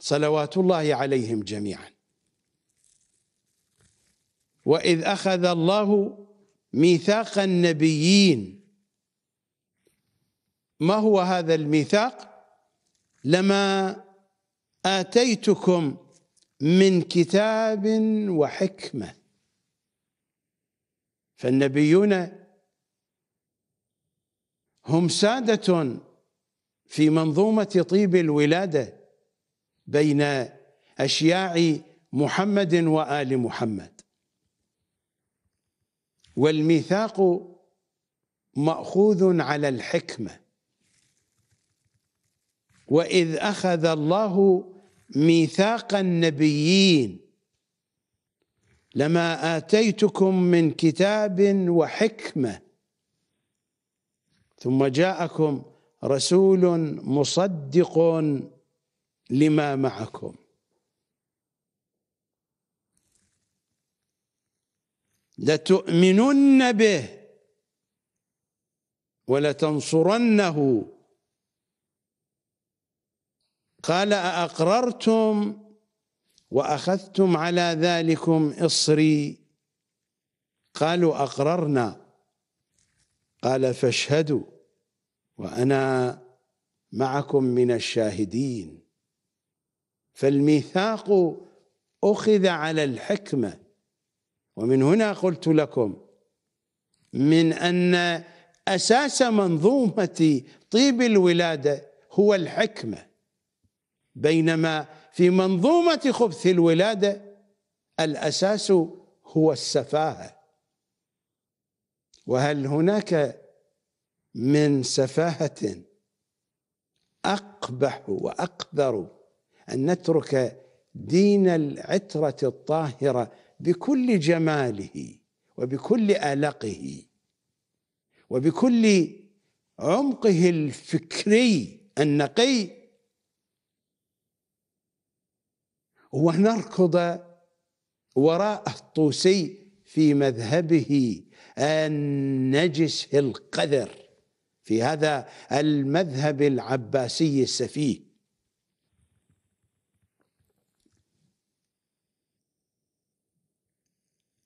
صلوات الله عليهم جميعا واذ اخذ الله ميثاق النبيين ما هو هذا الميثاق لما اتيتكم من كتاب وحكمه فالنبيون هم ساده في منظومه طيب الولاده بين اشياع محمد وال محمد والميثاق ماخوذ على الحكمه واذ اخذ الله ميثاق النبيين لما اتيتكم من كتاب وحكمه ثم جاءكم رسول مصدق لما معكم لتؤمنن به ولتنصرنه قال أأقررتم وأخذتم على ذلكم إصري قالوا أقررنا قال فاشهدوا وأنا معكم من الشاهدين فالميثاق أخذ على الحكمة ومن هنا قلت لكم من أن أساس منظومة طيب الولادة هو الحكمة بينما في منظومة خبث الولادة الأساس هو السفاهة وهل هناك من سفاهة أقبح وأقدر أن نترك دين العترة الطاهرة بكل جماله وبكل ألقه وبكل عمقه الفكري النقي ونركض وراء الطوسي في مذهبه النجس القذر في هذا المذهب العباسي السفيه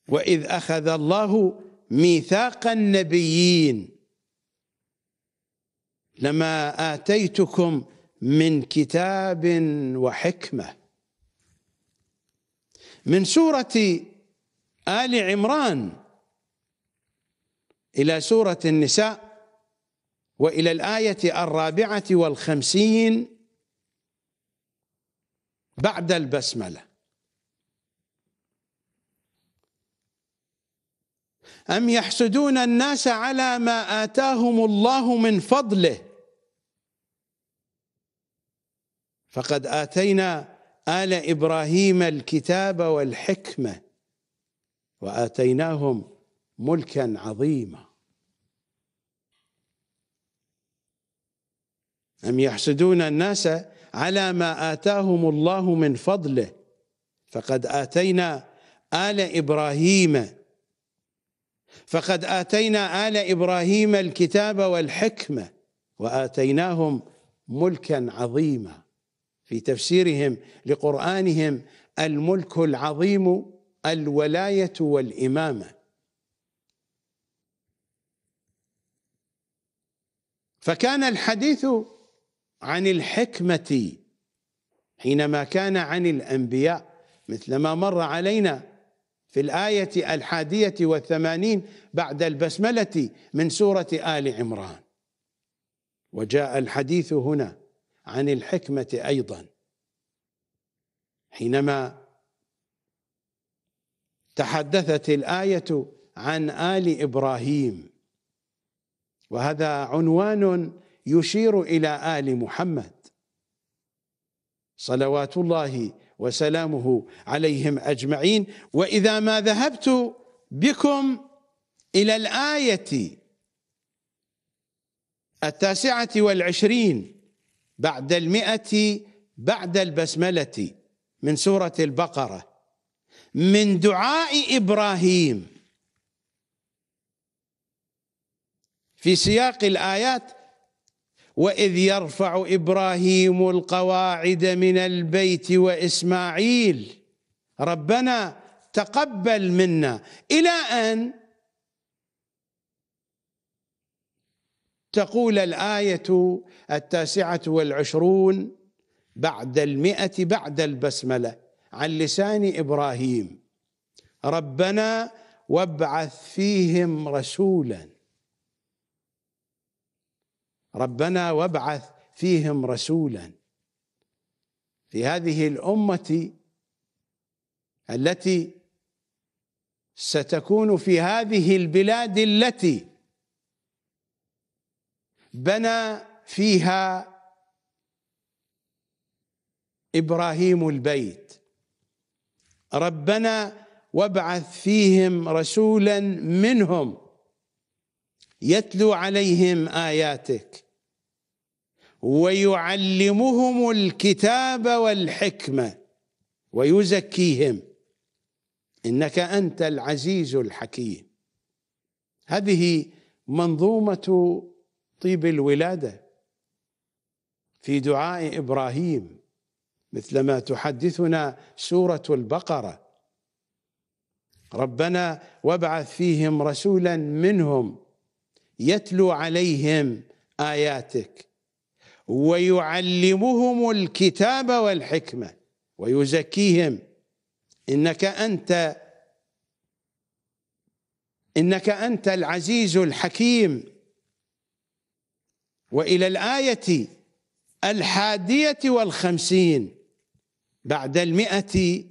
واذ اخذ الله ميثاق النبيين لما اتيتكم من كتاب وحكمه من سورة آل عمران إلى سورة النساء وإلى الآية الرابعة والخمسين بعد البسملة أم يحسدون الناس على ما آتاهم الله من فضله فقد آتينا آل إبراهيم الكتاب والحكمة وآتيناهم ملكا عظيما أم يحسدون الناس على ما آتاهم الله من فضله فقد آتينا آل إبراهيم فقد آتينا آل إبراهيم الكتاب والحكمة وآتيناهم ملكا عظيما في تفسيرهم لقرآنهم الملك العظيم الولاية والإمامة فكان الحديث عن الحكمة حينما كان عن الأنبياء مثل ما مر علينا في الآية الحادية والثمانين بعد البسملة من سورة آل عمران وجاء الحديث هنا عن الحكمة أيضا حينما تحدثت الآية عن آل إبراهيم وهذا عنوان يشير إلى آل محمد صلوات الله وسلامه عليهم أجمعين وإذا ما ذهبت بكم إلى الآية التاسعة والعشرين بعد المئة بعد البسملة من سورة البقرة من دعاء إبراهيم في سياق الآيات وإذ يرفع إبراهيم القواعد من البيت وإسماعيل ربنا تقبل منا إلى أن تقول الآية التاسعة والعشرون بعد المئة بعد البسملة عن لسان إبراهيم ربنا وابعث فيهم رسولا ربنا وابعث فيهم رسولا في هذه الأمة التي ستكون في هذه البلاد التي بنى فيها ابراهيم البيت ربنا وابعث فيهم رسولا منهم يتلو عليهم اياتك ويعلمهم الكتاب والحكمه ويزكيهم انك انت العزيز الحكيم هذه منظومه طيب الولاده في دعاء ابراهيم مثلما تحدثنا سوره البقره ربنا وابعث فيهم رسولا منهم يتلو عليهم اياتك ويعلمهم الكتاب والحكمه ويزكيهم انك انت انك انت العزيز الحكيم والى الايه الحاديه والخمسين بعد المئه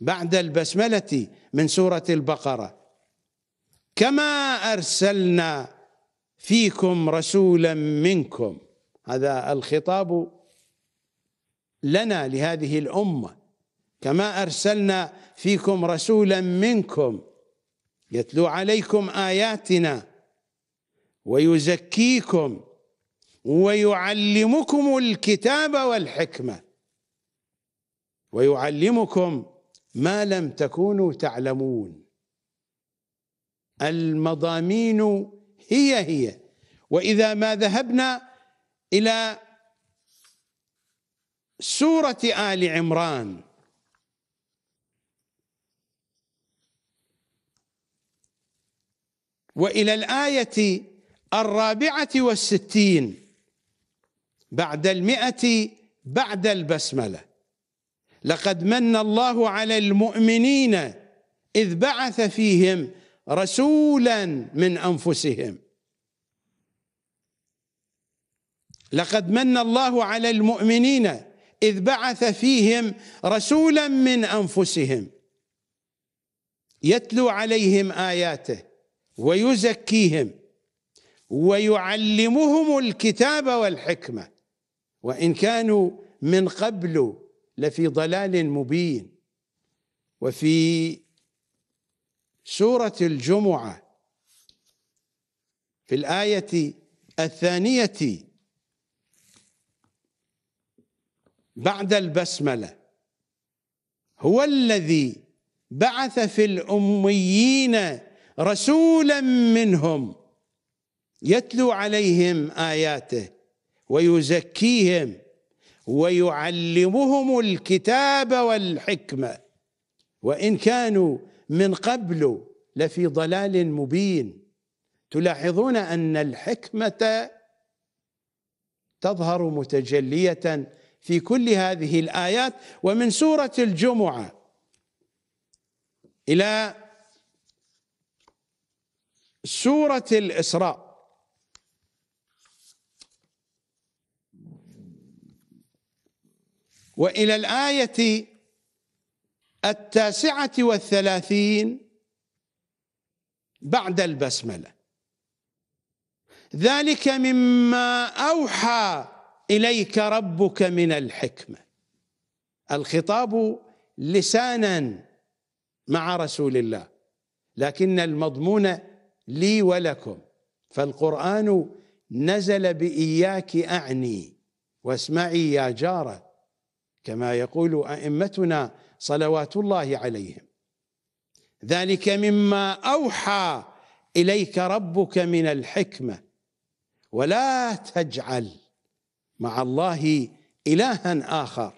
بعد البسمله من سوره البقره كما ارسلنا فيكم رسولا منكم هذا الخطاب لنا لهذه الامه كما ارسلنا فيكم رسولا منكم يتلو عليكم اياتنا ويزكيكم ويعلمكم الكتاب والحكمة ويعلمكم ما لم تكونوا تعلمون المضامين هي هي وإذا ما ذهبنا إلى سورة آل عمران وإلى الآية الرابعة والستين بعد المئة بعد البسملة لقد من الله على المؤمنين إذ بعث فيهم رسولا من أنفسهم لقد من الله على المؤمنين إذ بعث فيهم رسولا من أنفسهم يتلو عليهم آياته ويزكيهم ويعلمهم الكتاب والحكمه وإن كانوا من قبل لفي ضلال مبين وفي سورة الجمعة في الآية الثانية بعد البسملة هو الذي بعث في الأميين رسولا منهم يتلو عليهم آياته ويزكيهم ويعلمهم الكتاب والحكمة وإن كانوا من قبل لفي ضلال مبين تلاحظون أن الحكمة تظهر متجلية في كل هذه الآيات ومن سورة الجمعة إلى سورة الإسراء والى الايه التاسعه والثلاثين بعد البسمله ذلك مما اوحى اليك ربك من الحكمه الخطاب لسانا مع رسول الله لكن المضمون لي ولكم فالقران نزل باياك اعني واسمعي يا جاره كما يقول أئمتنا صلوات الله عليهم ذلك مما أوحى إليك ربك من الحكمة ولا تجعل مع الله إلها آخر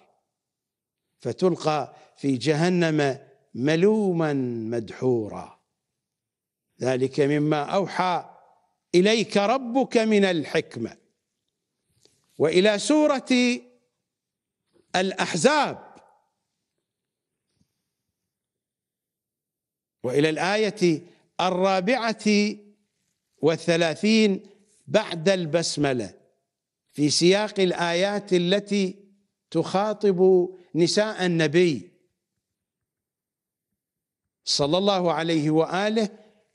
فتلقى في جهنم ملوما مدحورا ذلك مما أوحى إليك ربك من الحكمة وإلى سورة الأحزاب وإلى الآية الرابعة والثلاثين بعد البسملة في سياق الآيات التي تخاطب نساء النبي صلى الله عليه وآله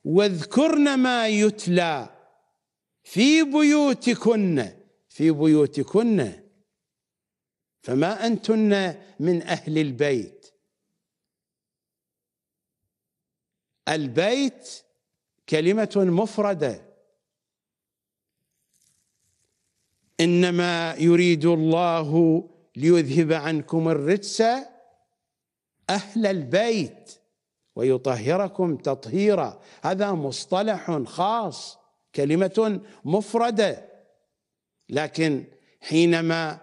واذكرن ما يتلى في بيوتكن في بيوتكن فما أنتن من أهل البيت البيت كلمة مفردة إنما يريد الله ليذهب عنكم الرجس أهل البيت ويطهركم تطهيرا هذا مصطلح خاص كلمة مفردة لكن حينما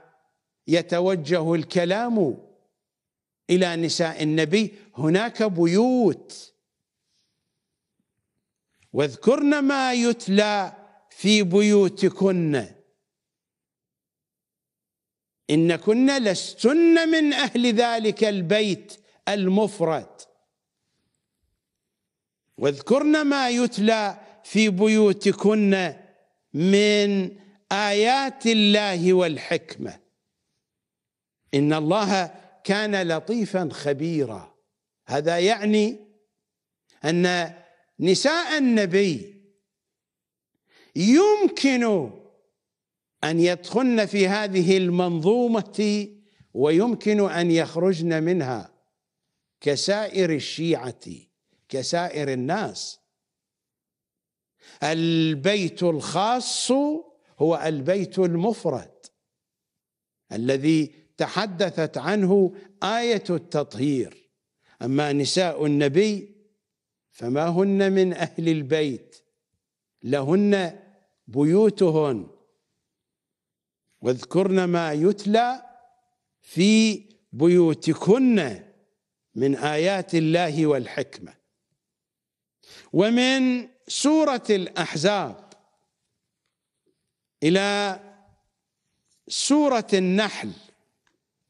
يتوجه الكلام الى نساء النبي هناك بيوت واذكرن ما يتلى في بيوتكن انكن لستن من اهل ذلك البيت المفرد واذكرن ما يتلى في بيوتكن من ايات الله والحكمه ان الله كان لطيفا خبيرا هذا يعني ان نساء النبي يمكن ان يدخلن في هذه المنظومه ويمكن ان يخرجن منها كسائر الشيعه كسائر الناس البيت الخاص هو البيت المفرد الذي تحدثت عنه آية التطهير أما نساء النبي فما هن من أهل البيت لهن بيوتهن واذكرن ما يتلى في بيوتكن من آيات الله والحكمة ومن سورة الأحزاب إلى سورة النحل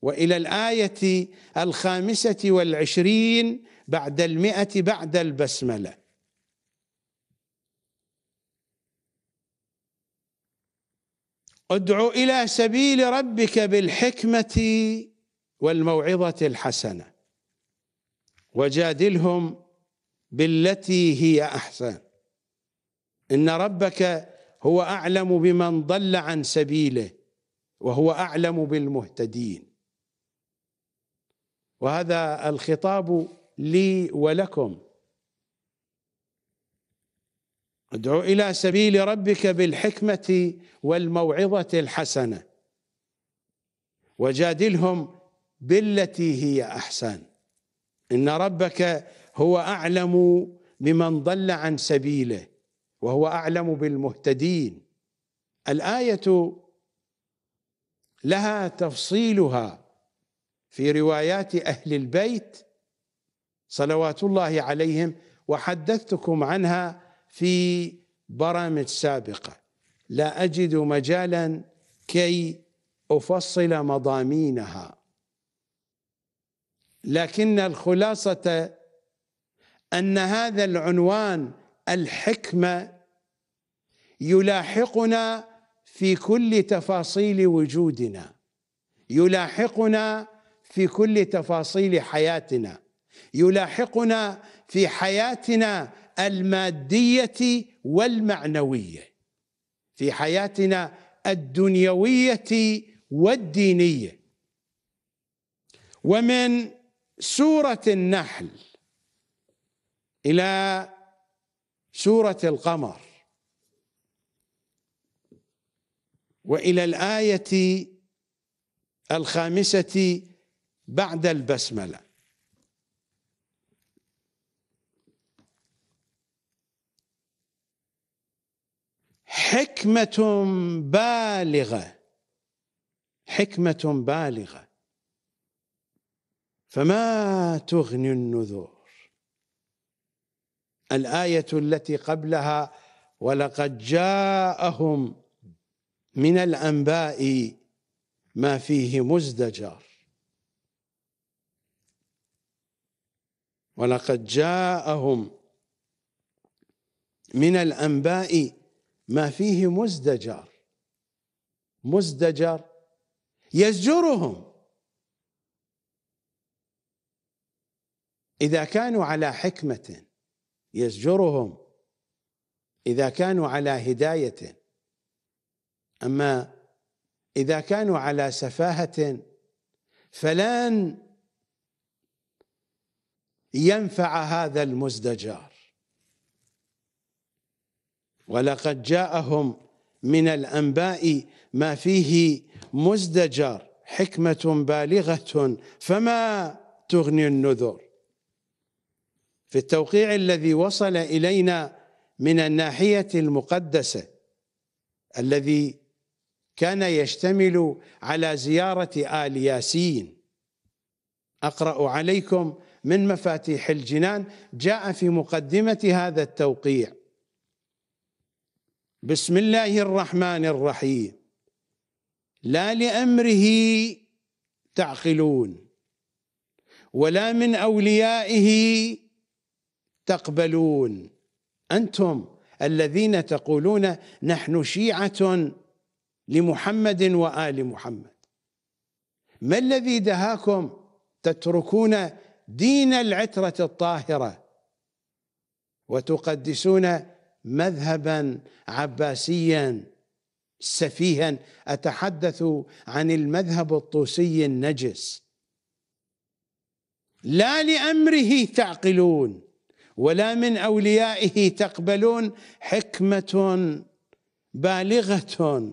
والى الايه الخامسه والعشرين بعد المئه بعد البسمله ادع الى سبيل ربك بالحكمه والموعظه الحسنه وجادلهم بالتي هي احسن ان ربك هو اعلم بمن ضل عن سبيله وهو اعلم بالمهتدين وهذا الخطاب لي ولكم ادعو الى سبيل ربك بالحكمه والموعظه الحسنه وجادلهم بالتي هي احسن ان ربك هو اعلم بمن ضل عن سبيله وهو اعلم بالمهتدين الايه لها تفصيلها في روايات أهل البيت صلوات الله عليهم وحدثتكم عنها في برامج سابقة لا أجد مجالا كي أفصل مضامينها لكن الخلاصة أن هذا العنوان الحكمة يلاحقنا في كل تفاصيل وجودنا يلاحقنا في كل تفاصيل حياتنا يلاحقنا في حياتنا الماديه والمعنويه في حياتنا الدنيويه والدينيه ومن سوره النحل الى سوره القمر والى الايه الخامسه بعد البسمله حكمه بالغه حكمه بالغه فما تغني النذور الايه التي قبلها ولقد جاءهم من الانباء ما فيه مزدجر ولقد جاءهم من الأنباء ما فيه مزدجر مزدجر يزجرهم إذا كانوا على حكمة يزجرهم إذا كانوا على هداية أما إذا كانوا على سفاهة فلن ينفع هذا المزدجار ولقد جاءهم من الانباء ما فيه مزدجر حكمه بالغه فما تغني النذر في التوقيع الذي وصل الينا من الناحيه المقدسه الذي كان يشتمل على زياره ال ياسين اقرا عليكم من مفاتيح الجنان جاء في مقدمة هذا التوقيع بسم الله الرحمن الرحيم لا لأمره تعقلون ولا من أوليائه تقبلون أنتم الذين تقولون نحن شيعة لمحمد وآل محمد ما الذي دهاكم تتركون دين العترة الطاهرة وتقدسون مذهبا عباسيا سفيها أتحدث عن المذهب الطوسي النجس لا لأمره تعقلون ولا من أوليائه تقبلون حكمة بالغة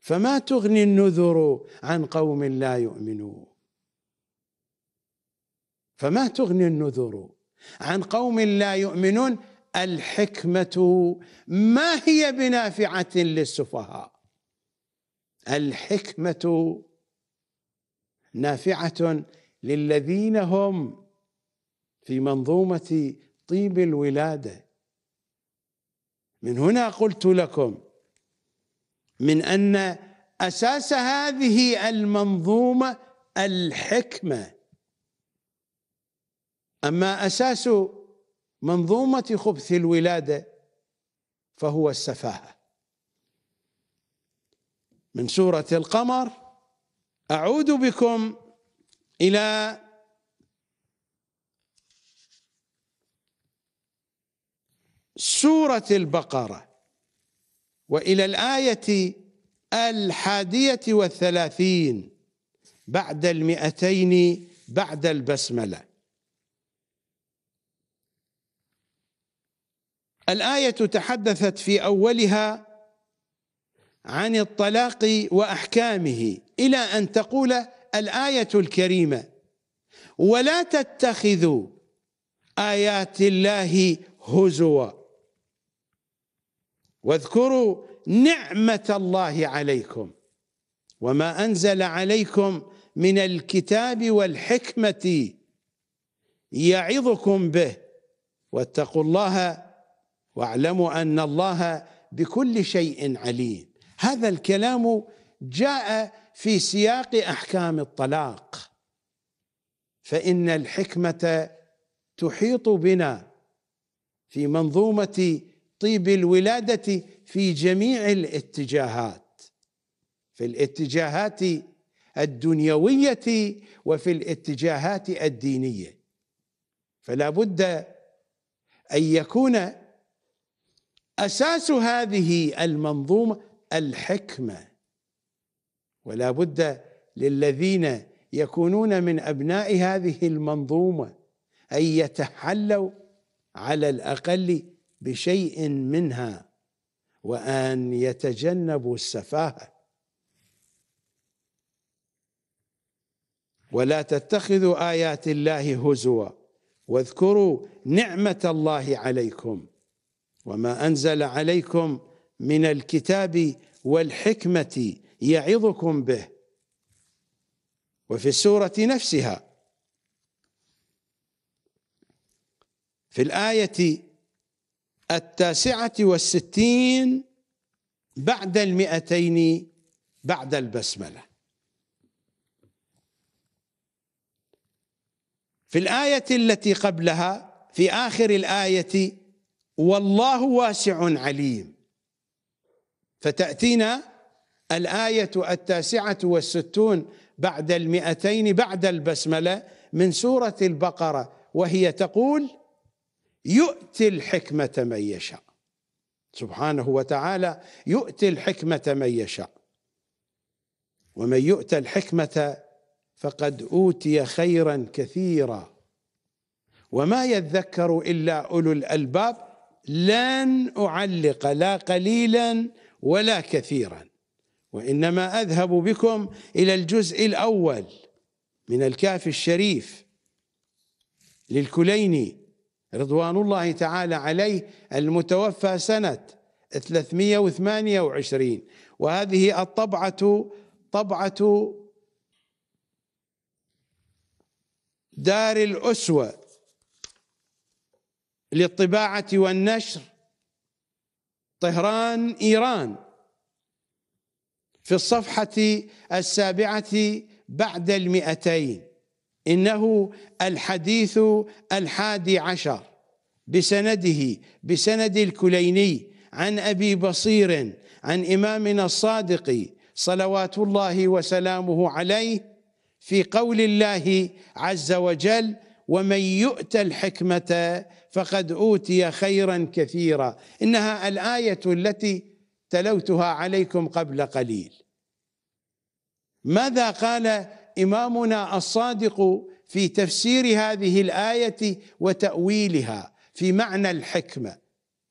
فما تغني النذر عن قوم لا يؤمنون فما تغني النذر عن قوم لا يؤمنون الحكمة ما هي بنافعة للسفهاء الحكمة نافعة للذين هم في منظومة طيب الولادة من هنا قلت لكم من أن أساس هذه المنظومة الحكمة اما اساس منظومه خبث الولاده فهو السفاهه من سوره القمر اعود بكم الى سوره البقره والى الايه الحاديه والثلاثين بعد المئتين بعد البسمله الايه تحدثت في اولها عن الطلاق واحكامه الى ان تقول الايه الكريمه ولا تتخذوا ايات الله هزوا واذكروا نعمه الله عليكم وما انزل عليكم من الكتاب والحكمه يعظكم به واتقوا الله واعلموا ان الله بكل شيء عليم هذا الكلام جاء في سياق احكام الطلاق فان الحكمه تحيط بنا في منظومه طيب الولاده في جميع الاتجاهات في الاتجاهات الدنيويه وفي الاتجاهات الدينيه فلا بد ان يكون اساس هذه المنظومه الحكمه ولا بد للذين يكونون من ابناء هذه المنظومه ان يتحلوا على الاقل بشيء منها وان يتجنبوا السفاهه ولا تتخذوا ايات الله هزوا واذكروا نعمه الله عليكم وما أنزل عليكم من الكتاب والحكمة يعظكم به وفي السورة نفسها في الآية التاسعة والستين بعد المئتين بعد البسملة في الآية التي قبلها في آخر الآية والله واسع عليم فتأتينا الآية التاسعة والستون بعد المئتين بعد البسملة من سورة البقرة وهي تقول يؤتي الحكمة من يشاء سبحانه وتعالى يؤتي الحكمة من يشاء ومن يؤتى الحكمة فقد أوتي خيرا كثيرا وما يذكر إلا أولو الألباب لن أعلق لا قليلا ولا كثيرا وإنما أذهب بكم إلى الجزء الأول من الكافي الشريف للكليني رضوان الله تعالى عليه المتوفى سنة 328 وهذه الطبعة طبعة دار الأسوة للطباعة والنشر طهران إيران في الصفحة السابعة بعد المئتين إنه الحديث الحادي عشر بسنده بسند الكليني عن أبي بصير عن إمامنا الصادق صلوات الله وسلامه عليه في قول الله عز وجل ومن يؤت الحكمه فقد اوتي خيرا كثيرا انها الايه التي تلوتها عليكم قبل قليل ماذا قال امامنا الصادق في تفسير هذه الايه وتاويلها في معنى الحكمه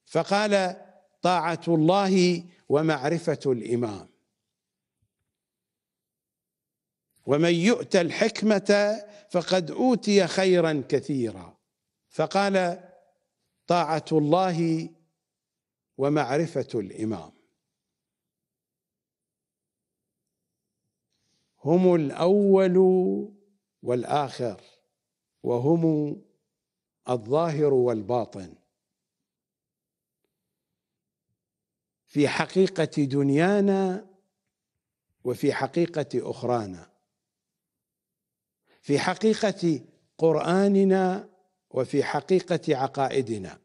فقال طاعه الله ومعرفه الامام ومن يؤت الحكمه فقد اوتي خيرا كثيرا فقال طاعه الله ومعرفه الامام هم الاول والاخر وهم الظاهر والباطن في حقيقه دنيانا وفي حقيقه اخرانا في حقيقه قراننا وفي حقيقه عقائدنا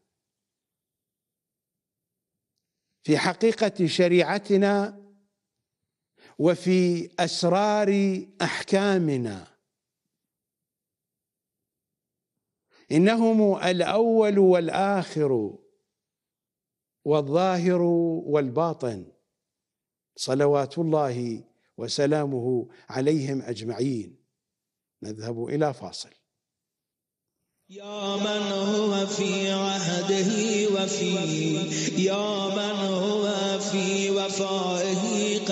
في حقيقه شريعتنا وفي اسرار احكامنا انهم الاول والاخر والظاهر والباطن صلوات الله وسلامه عليهم اجمعين نذهب إلى فاصل يا من هو في عهده وفي يا من هو في وفائه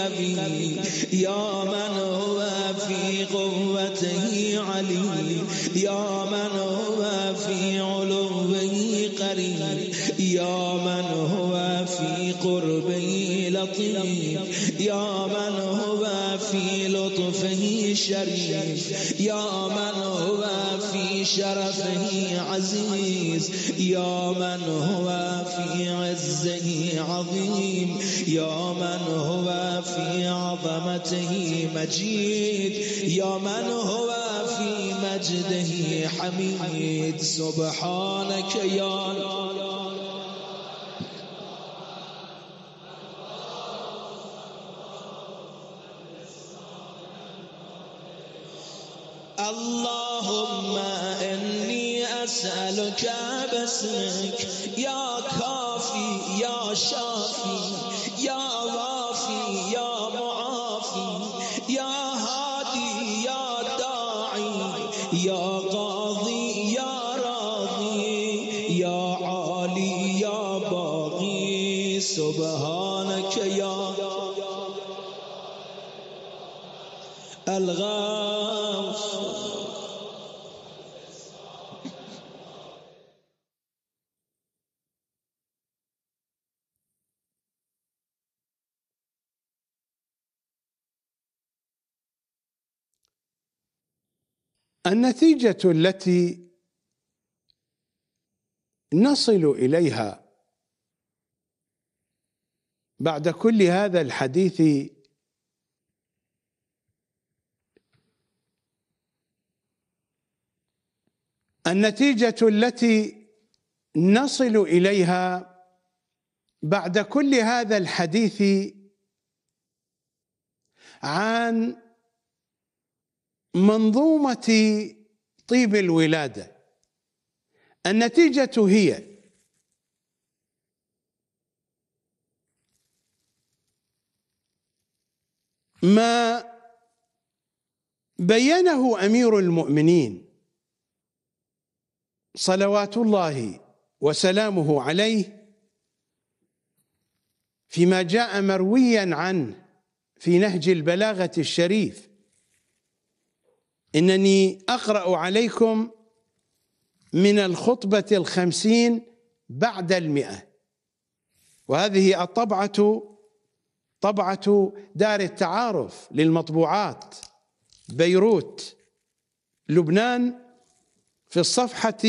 قوي يا من هو في قوته علي يا من هو في علوه قريب يا من هو في قربه لطيف يا الشريف يا من هو في شرفه عزيز يا من هو في عزه عظيم يا من هو في عظمته مجيد يا من هو في مجده حميد سبحانك يا الله اللهم إني أسألك باسمك يا كافي يا شافي يا النتيجة التي نصل إليها بعد كل هذا الحديث النتيجة التي نصل إليها بعد كل هذا الحديث عن منظومة طيب الولادة النتيجة هي ما بينه أمير المؤمنين صلوات الله وسلامه عليه فيما جاء مرويا عنه في نهج البلاغة الشريف إنني أقرأ عليكم من الخطبة الخمسين بعد المئة وهذه الطبعة طبعة دار التعارف للمطبوعات بيروت لبنان في الصفحة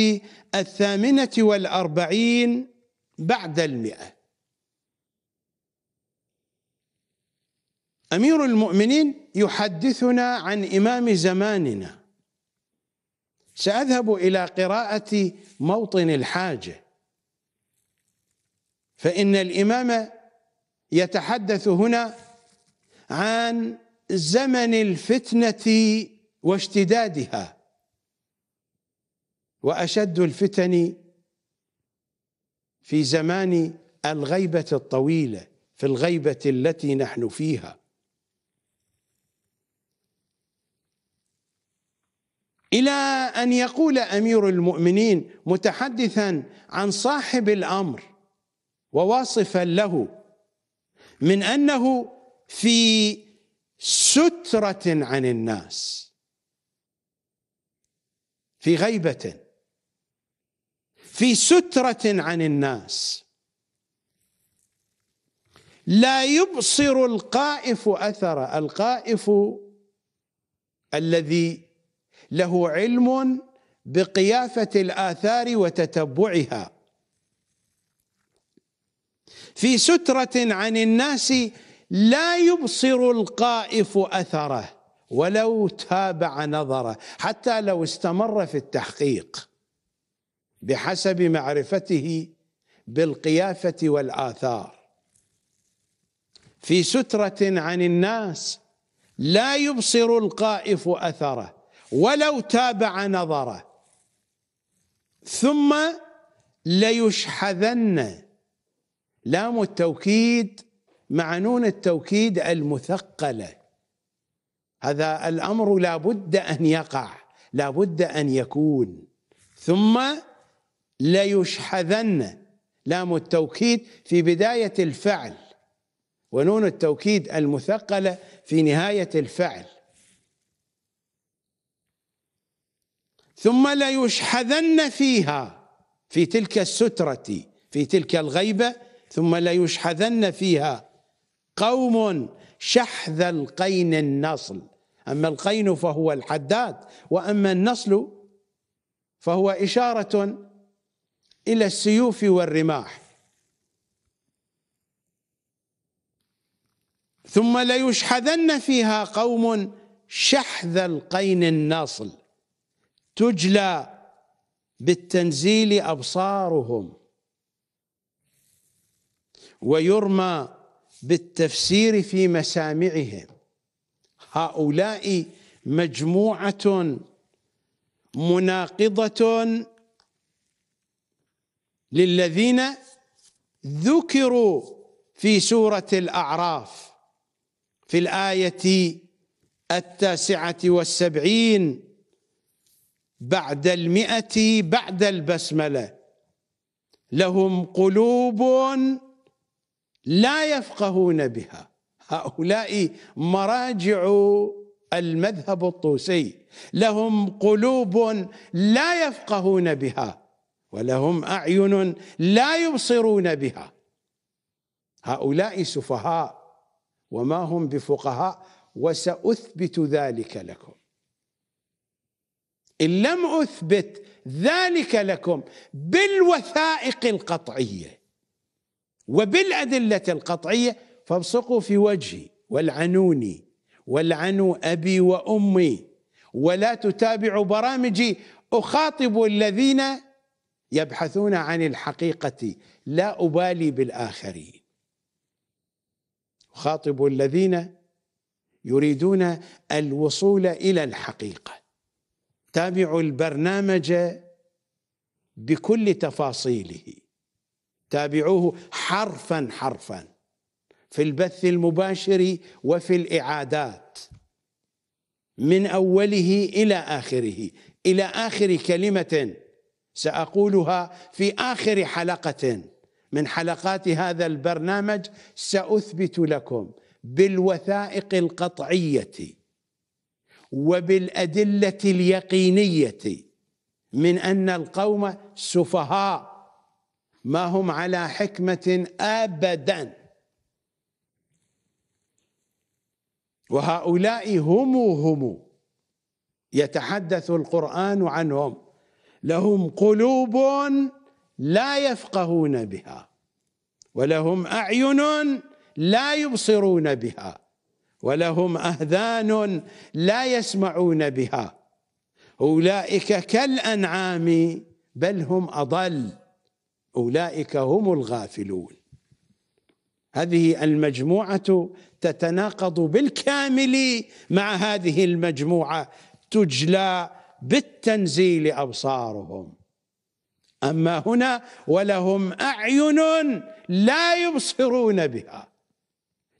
الثامنة والأربعين بعد المئة امير المؤمنين يحدثنا عن امام زماننا ساذهب الى قراءه موطن الحاجه فان الامام يتحدث هنا عن زمن الفتنه واشتدادها واشد الفتن في زمان الغيبه الطويله في الغيبه التي نحن فيها الى ان يقول امير المؤمنين متحدثا عن صاحب الامر وواصفا له من انه في ستره عن الناس في غيبه في ستره عن الناس لا يبصر القائف اثره القائف الذي له علم بقيافة الآثار وتتبعها في سترة عن الناس لا يبصر القائف أثره ولو تابع نظره حتى لو استمر في التحقيق بحسب معرفته بالقيافة والآثار في سترة عن الناس لا يبصر القائف أثره ولو تابع نظره ثم ليشحذن لام التوكيد مع نون التوكيد المثقله هذا الامر لابد ان يقع لابد ان يكون ثم ليشحذن لام التوكيد في بدايه الفعل ونون التوكيد المثقله في نهايه الفعل ثم ليشحذن فيها في تلك السترة في تلك الغيبة ثم ليشحذن فيها قوم شحذ القين النصل أما القين فهو الحداد وأما النصل فهو إشارة إلى السيوف والرماح ثم ليشحذن فيها قوم شحذ القين الناصل تجلى بالتنزيل أبصارهم ويرمى بالتفسير في مسامعهم هؤلاء مجموعة مناقضة للذين ذكروا في سورة الأعراف في الآية التاسعة والسبعين بعد المئة بعد البسملة لهم قلوب لا يفقهون بها هؤلاء مراجع المذهب الطوسي لهم قلوب لا يفقهون بها ولهم أعين لا يبصرون بها هؤلاء سفهاء وما هم بفقهاء وسأثبت ذلك لكم إن لم أثبت ذلك لكم بالوثائق القطعية وبالأدلة القطعية فابصقوا في وجهي والعنوني والعنوا أبي وأمي ولا تتابعوا برامجي أخاطب الذين يبحثون عن الحقيقة لا أبالي بالآخرين أخاطب الذين يريدون الوصول إلى الحقيقة تابعوا البرنامج بكل تفاصيله تابعوه حرفا حرفا في البث المباشر وفي الاعادات من اوله الى اخره الى اخر كلمه ساقولها في اخر حلقه من حلقات هذا البرنامج ساثبت لكم بالوثائق القطعيه وبالأدلة اليقينية من أن القوم سفهاء ما هم على حكمة أبدا وهؤلاء هم هم يتحدث القرآن عنهم لهم قلوب لا يفقهون بها ولهم أعين لا يبصرون بها ولهم أذان لا يسمعون بها أولئك كالأنعام بل هم أضل أولئك هم الغافلون هذه المجموعة تتناقض بالكامل مع هذه المجموعة تجلى بالتنزيل أبصارهم أما هنا ولهم أعين لا يبصرون بها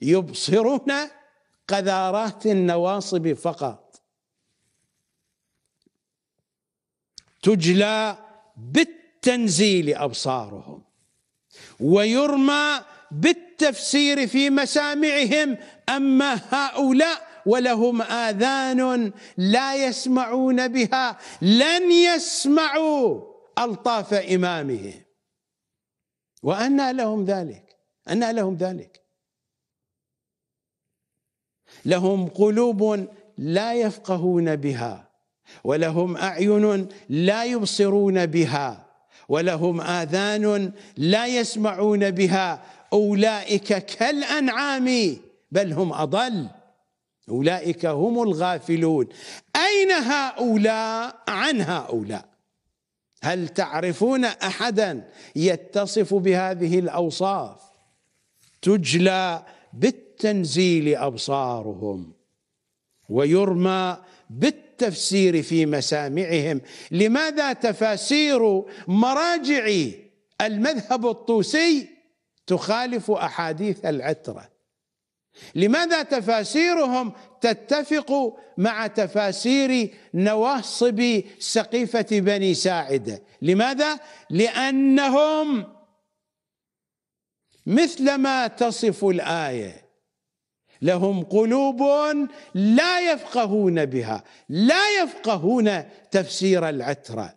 يبصرون قذارات النواصب فقط تجلى بالتنزيل أبصارهم ويرمى بالتفسير في مسامعهم أما هؤلاء ولهم آذان لا يسمعون بها لن يسمعوا ألطاف إمامهم وأنى لهم ذلك أنى لهم ذلك لهم قلوب لا يفقهون بها ولهم اعين لا يبصرون بها ولهم اذان لا يسمعون بها اولئك كالانعام بل هم اضل اولئك هم الغافلون اين هؤلاء عن هؤلاء هل تعرفون احدا يتصف بهذه الاوصاف تجلى بالتقوى بالتنزيل ابصارهم ويرمى بالتفسير في مسامعهم لماذا تفاسير مراجع المذهب الطوسي تخالف احاديث العتره لماذا تفاسيرهم تتفق مع تفاسير نواصب سقيفه بني ساعده لماذا لانهم مثلما تصف الايه لهم قلوب لا يفقهون بها لا يفقهون تفسير العترة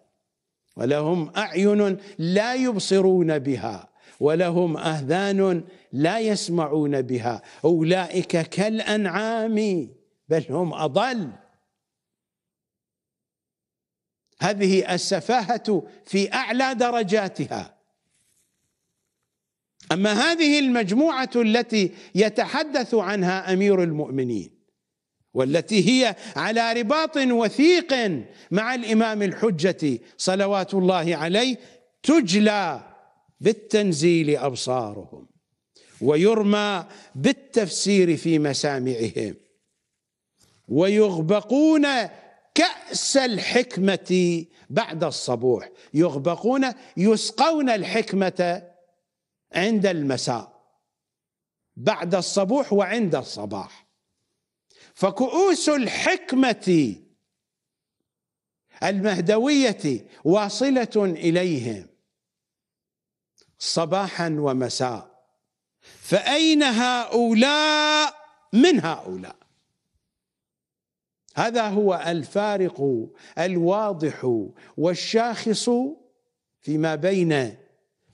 ولهم أعين لا يبصرون بها ولهم أذان لا يسمعون بها أولئك كالأنعام بل هم أضل هذه السفاهة في أعلى درجاتها اما هذه المجموعه التي يتحدث عنها امير المؤمنين والتي هي على رباط وثيق مع الامام الحجه صلوات الله عليه تجلى بالتنزيل ابصارهم ويرمى بالتفسير في مسامعهم ويغبقون كأس الحكمة بعد الصبوح يغبقون يسقون الحكمة عند المساء بعد الصبوح وعند الصباح فكؤوس الحكمه المهدويه واصله اليهم صباحا ومساء فاين هؤلاء من هؤلاء هذا هو الفارق الواضح والشاخص فيما بين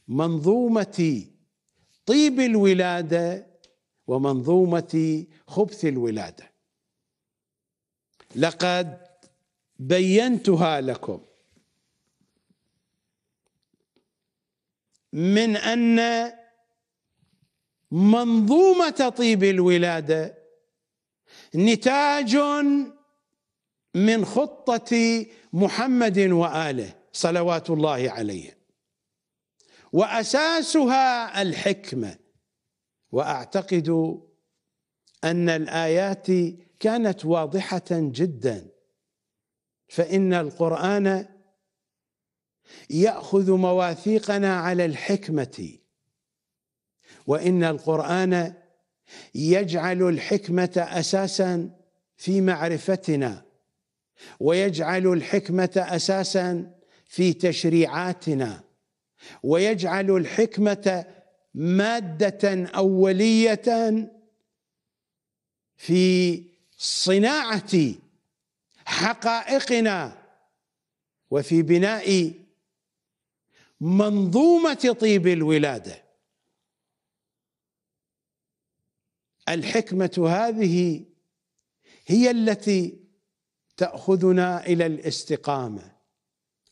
منظومه طيب الولاده ومنظومه خبث الولاده لقد بينتها لكم من ان منظومه طيب الولاده نتاج من خطه محمد واله صلوات الله عليه واساسها الحكمه واعتقد ان الايات كانت واضحه جدا فان القران ياخذ مواثيقنا على الحكمه وان القران يجعل الحكمه اساسا في معرفتنا ويجعل الحكمه اساسا في تشريعاتنا ويجعل الحكمه ماده اوليه في صناعه حقائقنا وفي بناء منظومه طيب الولاده الحكمه هذه هي التي تاخذنا الى الاستقامه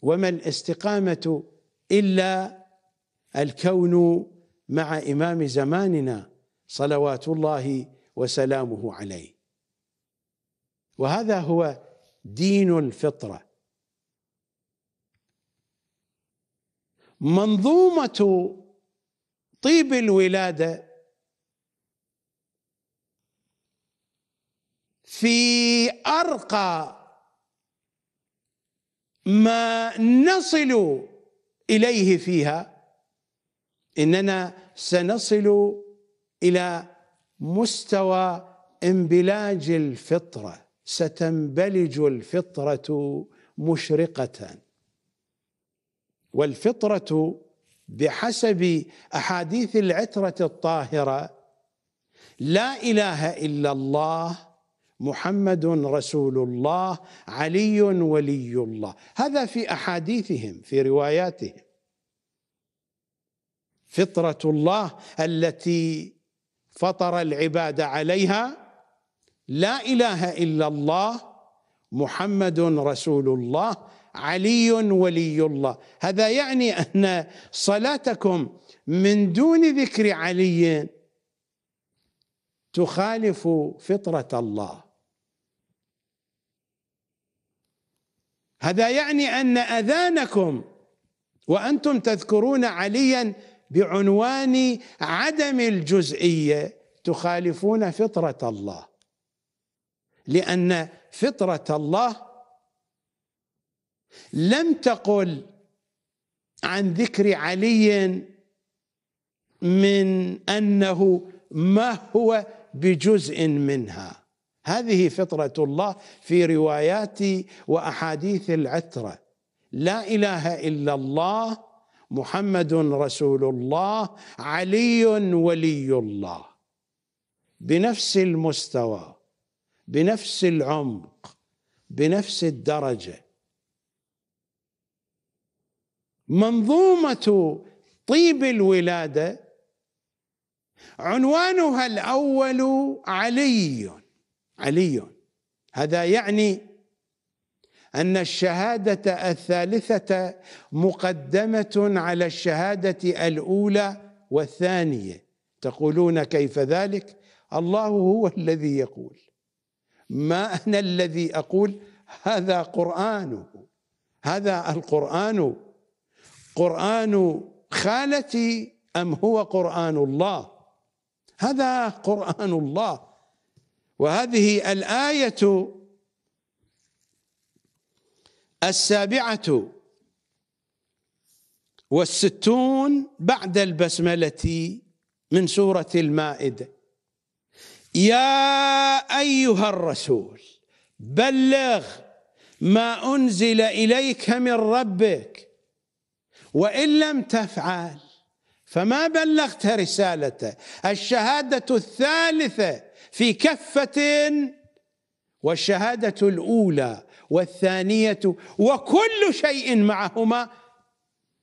وما الاستقامه إلا الكون مع إمام زماننا صلوات الله وسلامه عليه وهذا هو دين الفطرة منظومة طيب الولادة في أرقى ما نصل إليه فيها إننا سنصل إلى مستوى انبلاج الفطرة ستنبلج الفطرة مشرقة والفطرة بحسب أحاديث العترة الطاهرة لا إله إلا الله محمد رسول الله علي ولي الله هذا في احاديثهم في رواياتهم فطره الله التي فطر العباد عليها لا اله الا الله محمد رسول الله علي ولي الله هذا يعني ان صلاتكم من دون ذكر علي تخالف فطره الله هذا يعني ان اذانكم وانتم تذكرون عليا بعنوان عدم الجزئيه تخالفون فطره الله لان فطره الله لم تقل عن ذكر علي من انه ما هو بجزء منها هذه فطرة الله في روايات وأحاديث العترة لا إله إلا الله محمد رسول الله علي ولي الله بنفس المستوى بنفس العمق بنفس الدرجه منظومه طيب الولاده عنوانها الاول علي علي هذا يعني ان الشهاده الثالثه مقدمه على الشهاده الاولى والثانيه تقولون كيف ذلك الله هو الذي يقول ما انا الذي اقول هذا قرانه هذا القران قران خالتي ام هو قران الله هذا قران الله وهذه الآية السابعة والستون بعد البسملة من سورة المائدة يا أيها الرسول بلغ ما أنزل إليك من ربك وإن لم تفعل فما بلغت رسالته الشهادة الثالثة في كفة والشهادة الأولى والثانية وكل شيء معهما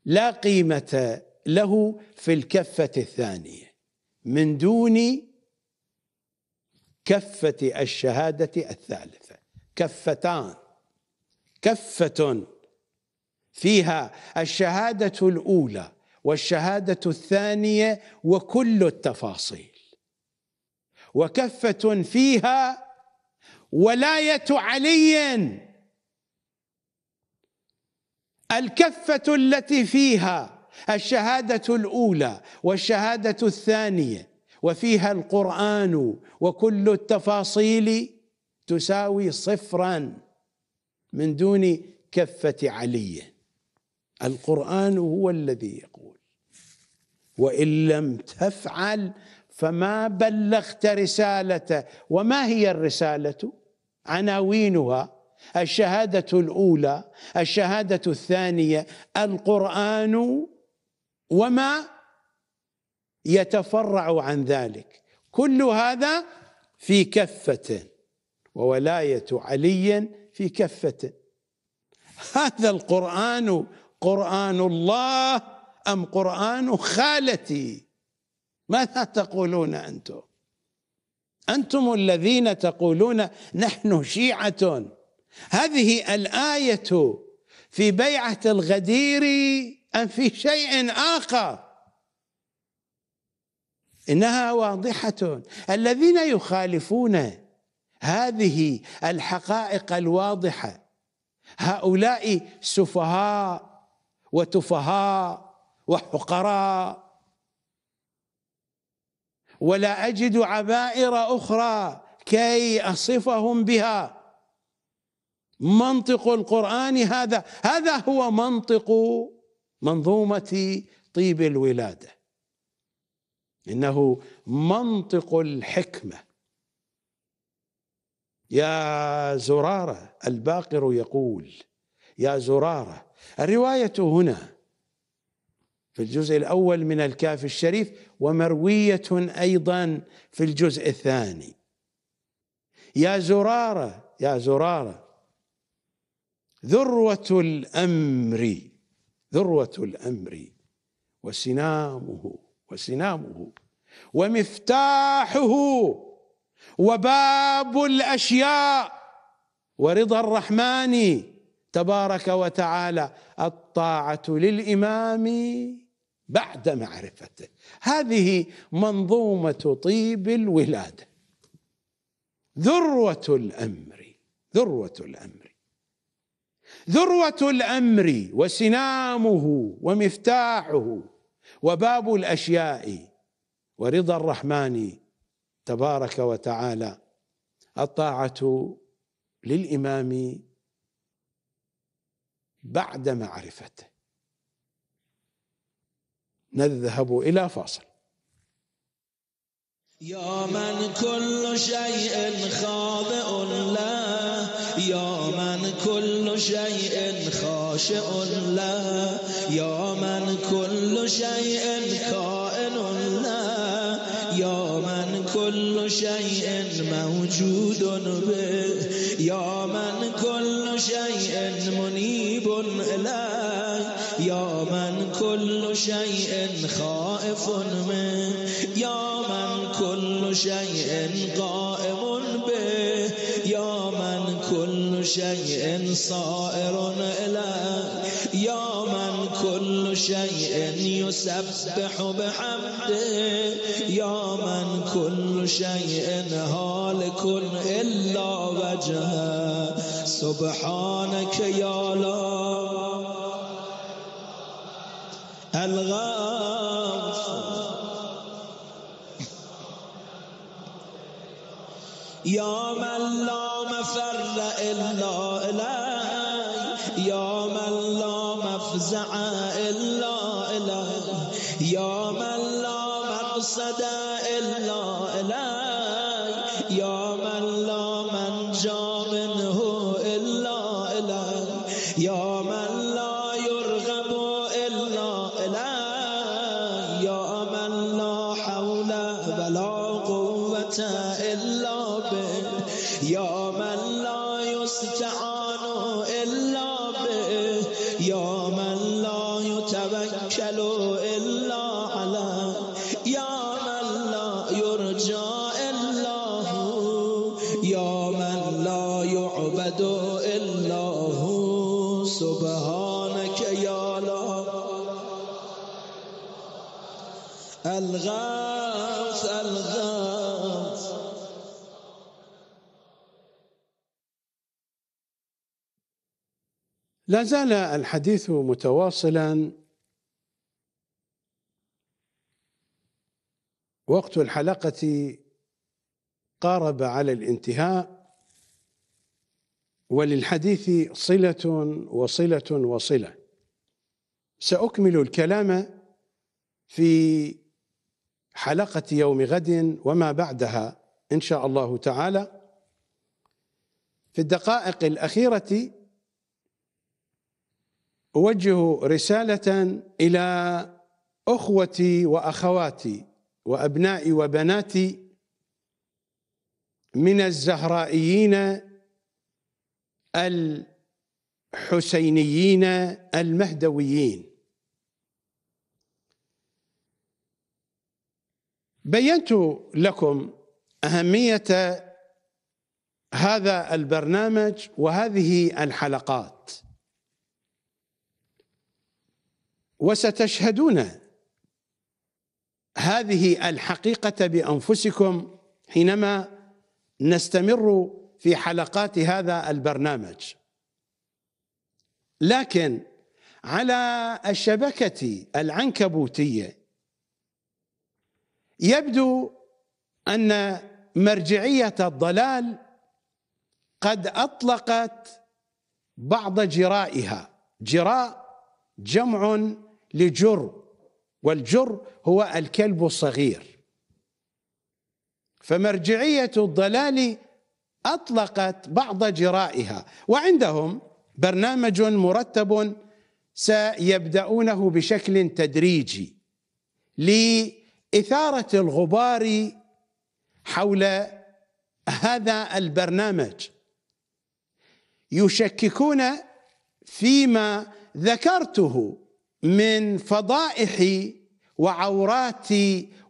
لا قيمة له في الكفة الثانية من دون كفة الشهادة الثالثة كفتان كفة فيها الشهادة الأولى والشهادة الثانية وكل التفاصيل وكفة فيها ولاية علي الكفة التي فيها الشهادة الأولى والشهادة الثانية وفيها القرآن وكل التفاصيل تساوي صفرا من دون كفة علي القرآن هو الذي يقول وإن لم تفعل فما بلغت رسالته وما هي الرساله عناوينها الشهاده الاولى الشهاده الثانيه القران وما يتفرع عن ذلك كل هذا في كفه وولايه علي في كفه هذا القران قران الله ام قران خالتي ماذا تقولون انتم انتم الذين تقولون نحن شيعه هذه الايه في بيعه الغدير ام في شيء اخر انها واضحه الذين يخالفون هذه الحقائق الواضحه هؤلاء سفهاء وتفهاء وحقراء ولا أجد عبائر أخرى كي أصفهم بها منطق القرآن هذا هذا هو منطق منظومة طيب الولادة إنه منطق الحكمة يا زرارة الباقر يقول يا زرارة الرواية هنا في الجزء الاول من الكاف الشريف ومرويه ايضا في الجزء الثاني يا زراره يا زراره ذروه الامر ذروه الامر وسنامه وسنامه ومفتاحه وباب الاشياء ورضا الرحمن تبارك وتعالى الطاعه للامام بعد معرفته هذه منظومة طيب الولادة ذروة الأمر ذروة الأمر ذروة الأمر وسنامه ومفتاحه وباب الأشياء ورضا الرحمن تبارك وتعالى الطاعة للإمام بعد معرفته نذهب إلى فاصل يا من كل شيء خاضع له يا من كل شيء خاشع له يا من كل شيء كائن له يا من كل شيء موجود به يا من كل شيء منيب له شيء خائف من يا من كل شيء قائم به يا من كل شيء صائر إلى يا من كل شيء يسبح بحمده يا من كل شيء هالك إلا وجهه سبحانك يا الغاص يا من لا مفر إلا إليه يا من لا مفزع لا زال الحديث متواصلا وقت الحلقة قارب على الانتهاء وللحديث صلة وصلة وصلة سأكمل الكلام في حلقة يوم غد وما بعدها إن شاء الله تعالى في الدقائق الأخيرة اوجه رساله الى اخوتي واخواتي وابنائي وبناتي من الزهرائيين الحسينيين المهدويين بينت لكم اهميه هذا البرنامج وهذه الحلقات وستشهدون هذه الحقيقه بانفسكم حينما نستمر في حلقات هذا البرنامج لكن على الشبكه العنكبوتيه يبدو ان مرجعيه الضلال قد اطلقت بعض جرائها جراء جمع لجر والجر هو الكلب الصغير فمرجعية الضلال أطلقت بعض جرائها وعندهم برنامج مرتب سيبدأونه بشكل تدريجي لإثارة الغبار حول هذا البرنامج يشككون فيما ذكرته من فضائح وعورات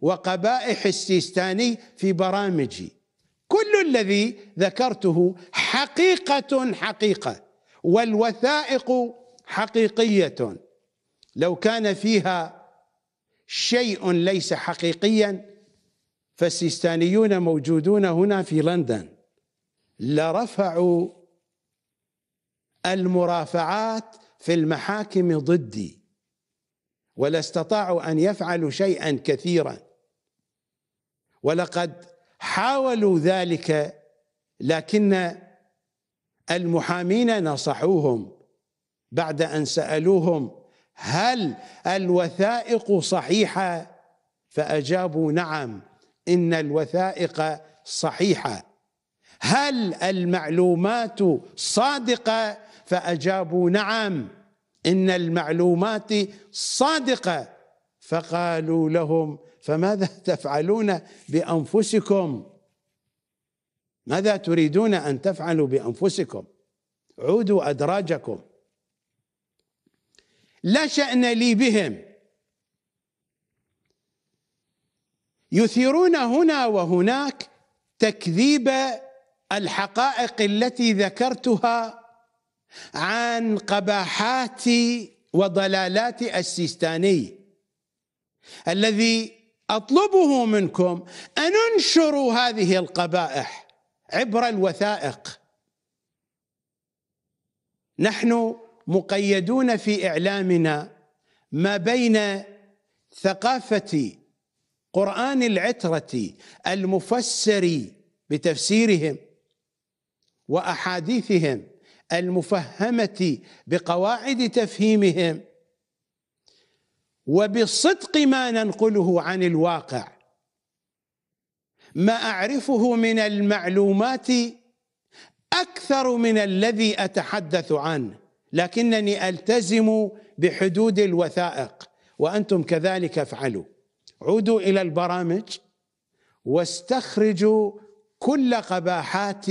وقبائح السيستاني في برامجي كل الذي ذكرته حقيقة حقيقة والوثائق حقيقية لو كان فيها شيء ليس حقيقيا فالسيستانيون موجودون هنا في لندن لرفعوا المرافعات في المحاكم ضدي ولا استطاعوا ان يفعلوا شيئا كثيرا ولقد حاولوا ذلك لكن المحامين نصحوهم بعد ان سالوهم هل الوثائق صحيحه فاجابوا نعم ان الوثائق صحيحه هل المعلومات صادقه فاجابوا نعم إن المعلومات صادقة فقالوا لهم فماذا تفعلون بأنفسكم ماذا تريدون أن تفعلوا بأنفسكم عودوا أدراجكم لا شأن لي بهم يثيرون هنا وهناك تكذيب الحقائق التي ذكرتها عن قباحات وضلالات السيستاني الذي اطلبه منكم ان انشروا هذه القبائح عبر الوثائق نحن مقيدون في اعلامنا ما بين ثقافه قران العتره المفسر بتفسيرهم واحاديثهم المفهمه بقواعد تفهيمهم وبصدق ما ننقله عن الواقع ما اعرفه من المعلومات اكثر من الذي اتحدث عنه لكنني التزم بحدود الوثائق وانتم كذلك افعلوا عودوا الى البرامج واستخرجوا كل قباحات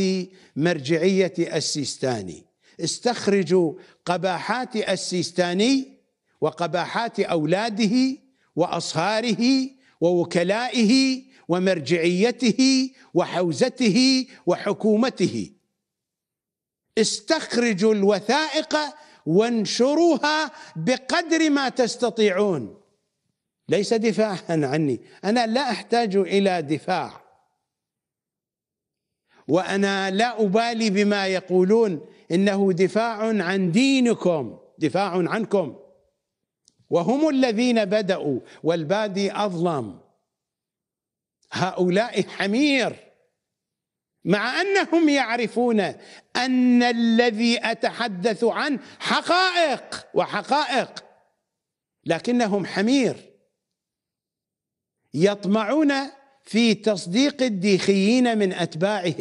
مرجعية السيستاني استخرجوا قباحات السيستاني وقباحات أولاده وأصهاره ووكلائه ومرجعيته وحوزته وحكومته استخرجوا الوثائق وانشروها بقدر ما تستطيعون ليس دفاعا عني انا لا احتاج الى دفاع وانا لا ابالي بما يقولون انه دفاع عن دينكم دفاع عنكم وهم الذين بداوا والبادي اظلم هؤلاء حمير مع انهم يعرفون ان الذي اتحدث عنه حقائق وحقائق لكنهم حمير يطمعون في تصديق الديخيين من اتباعه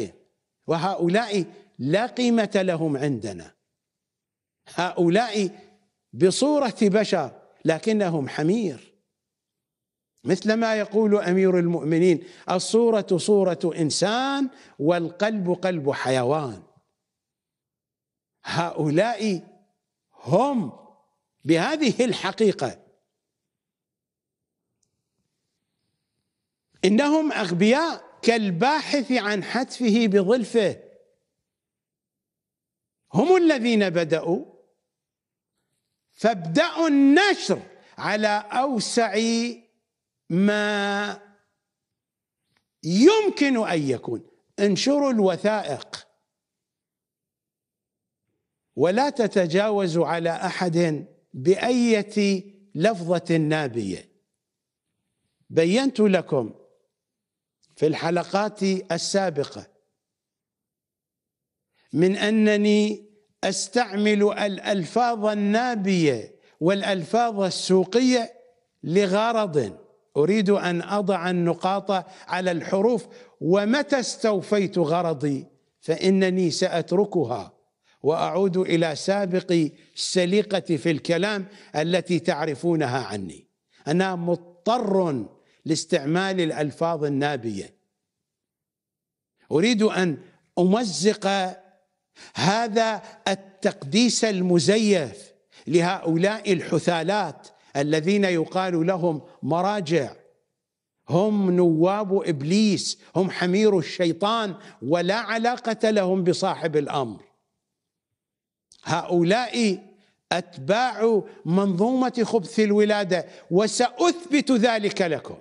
وهؤلاء لا قيمة لهم عندنا هؤلاء بصورة بشر لكنهم حمير مثلما يقول أمير المؤمنين الصورة صورة إنسان والقلب قلب حيوان هؤلاء هم بهذه الحقيقة انهم اغبياء كالباحث عن حتفه بظلفه هم الذين بداوا فابداوا النشر على اوسع ما يمكن ان يكون انشروا الوثائق ولا تتجاوزوا على احد باية لفظه نابيه بينت لكم في الحلقات السابقه من انني استعمل الالفاظ النابيه والالفاظ السوقيه لغرض اريد ان اضع النقاط على الحروف ومتى استوفيت غرضي فانني ساتركها واعود الى سابق السليقه في الكلام التي تعرفونها عني انا مضطر لاستعمال الألفاظ النابية أريد أن أمزق هذا التقديس المزيف لهؤلاء الحثالات الذين يقال لهم مراجع هم نواب ابليس هم حمير الشيطان ولا علاقه لهم بصاحب الامر هؤلاء اتباع منظومه خبث الولاده وساثبت ذلك لكم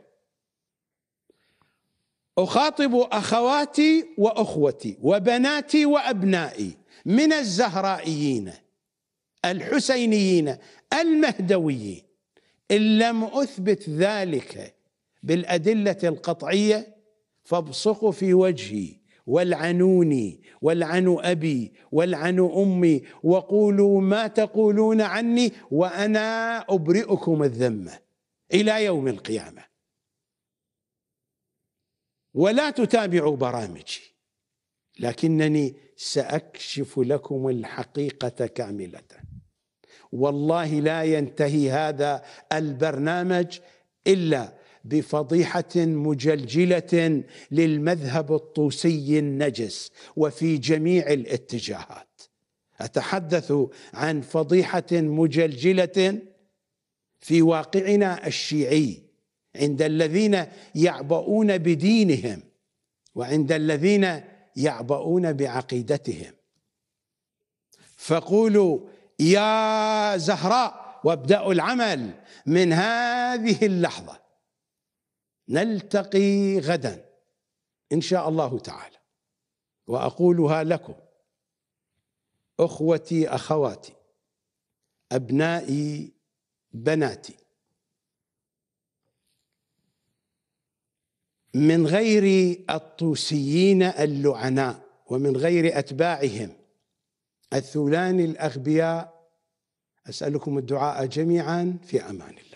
أخاطب أخواتي وأخوتي وبناتي وأبنائي من الزهرائيين الحسينيين المهدويين إن لم أثبت ذلك بالأدلة القطعية فابصقوا في وجهي والعنوني والعن أبي والعن أمي وقولوا ما تقولون عني وأنا أبرئكم الذمة إلى يوم القيامة ولا تتابعوا برامجي لكنني ساكشف لكم الحقيقه كامله والله لا ينتهي هذا البرنامج الا بفضيحه مجلجله للمذهب الطوسي النجس وفي جميع الاتجاهات اتحدث عن فضيحه مجلجله في واقعنا الشيعي عند الذين يعبؤون بدينهم وعند الذين يعبؤون بعقيدتهم فقولوا يا زهراء وابدأوا العمل من هذه اللحظة نلتقي غدا إن شاء الله تعالى وأقولها لكم أخوتي أخواتي أبنائي بناتي من غير الطوسيين اللعناء ومن غير أتباعهم الثولان الأغبياء أسألكم الدعاء جميعا في أمان الله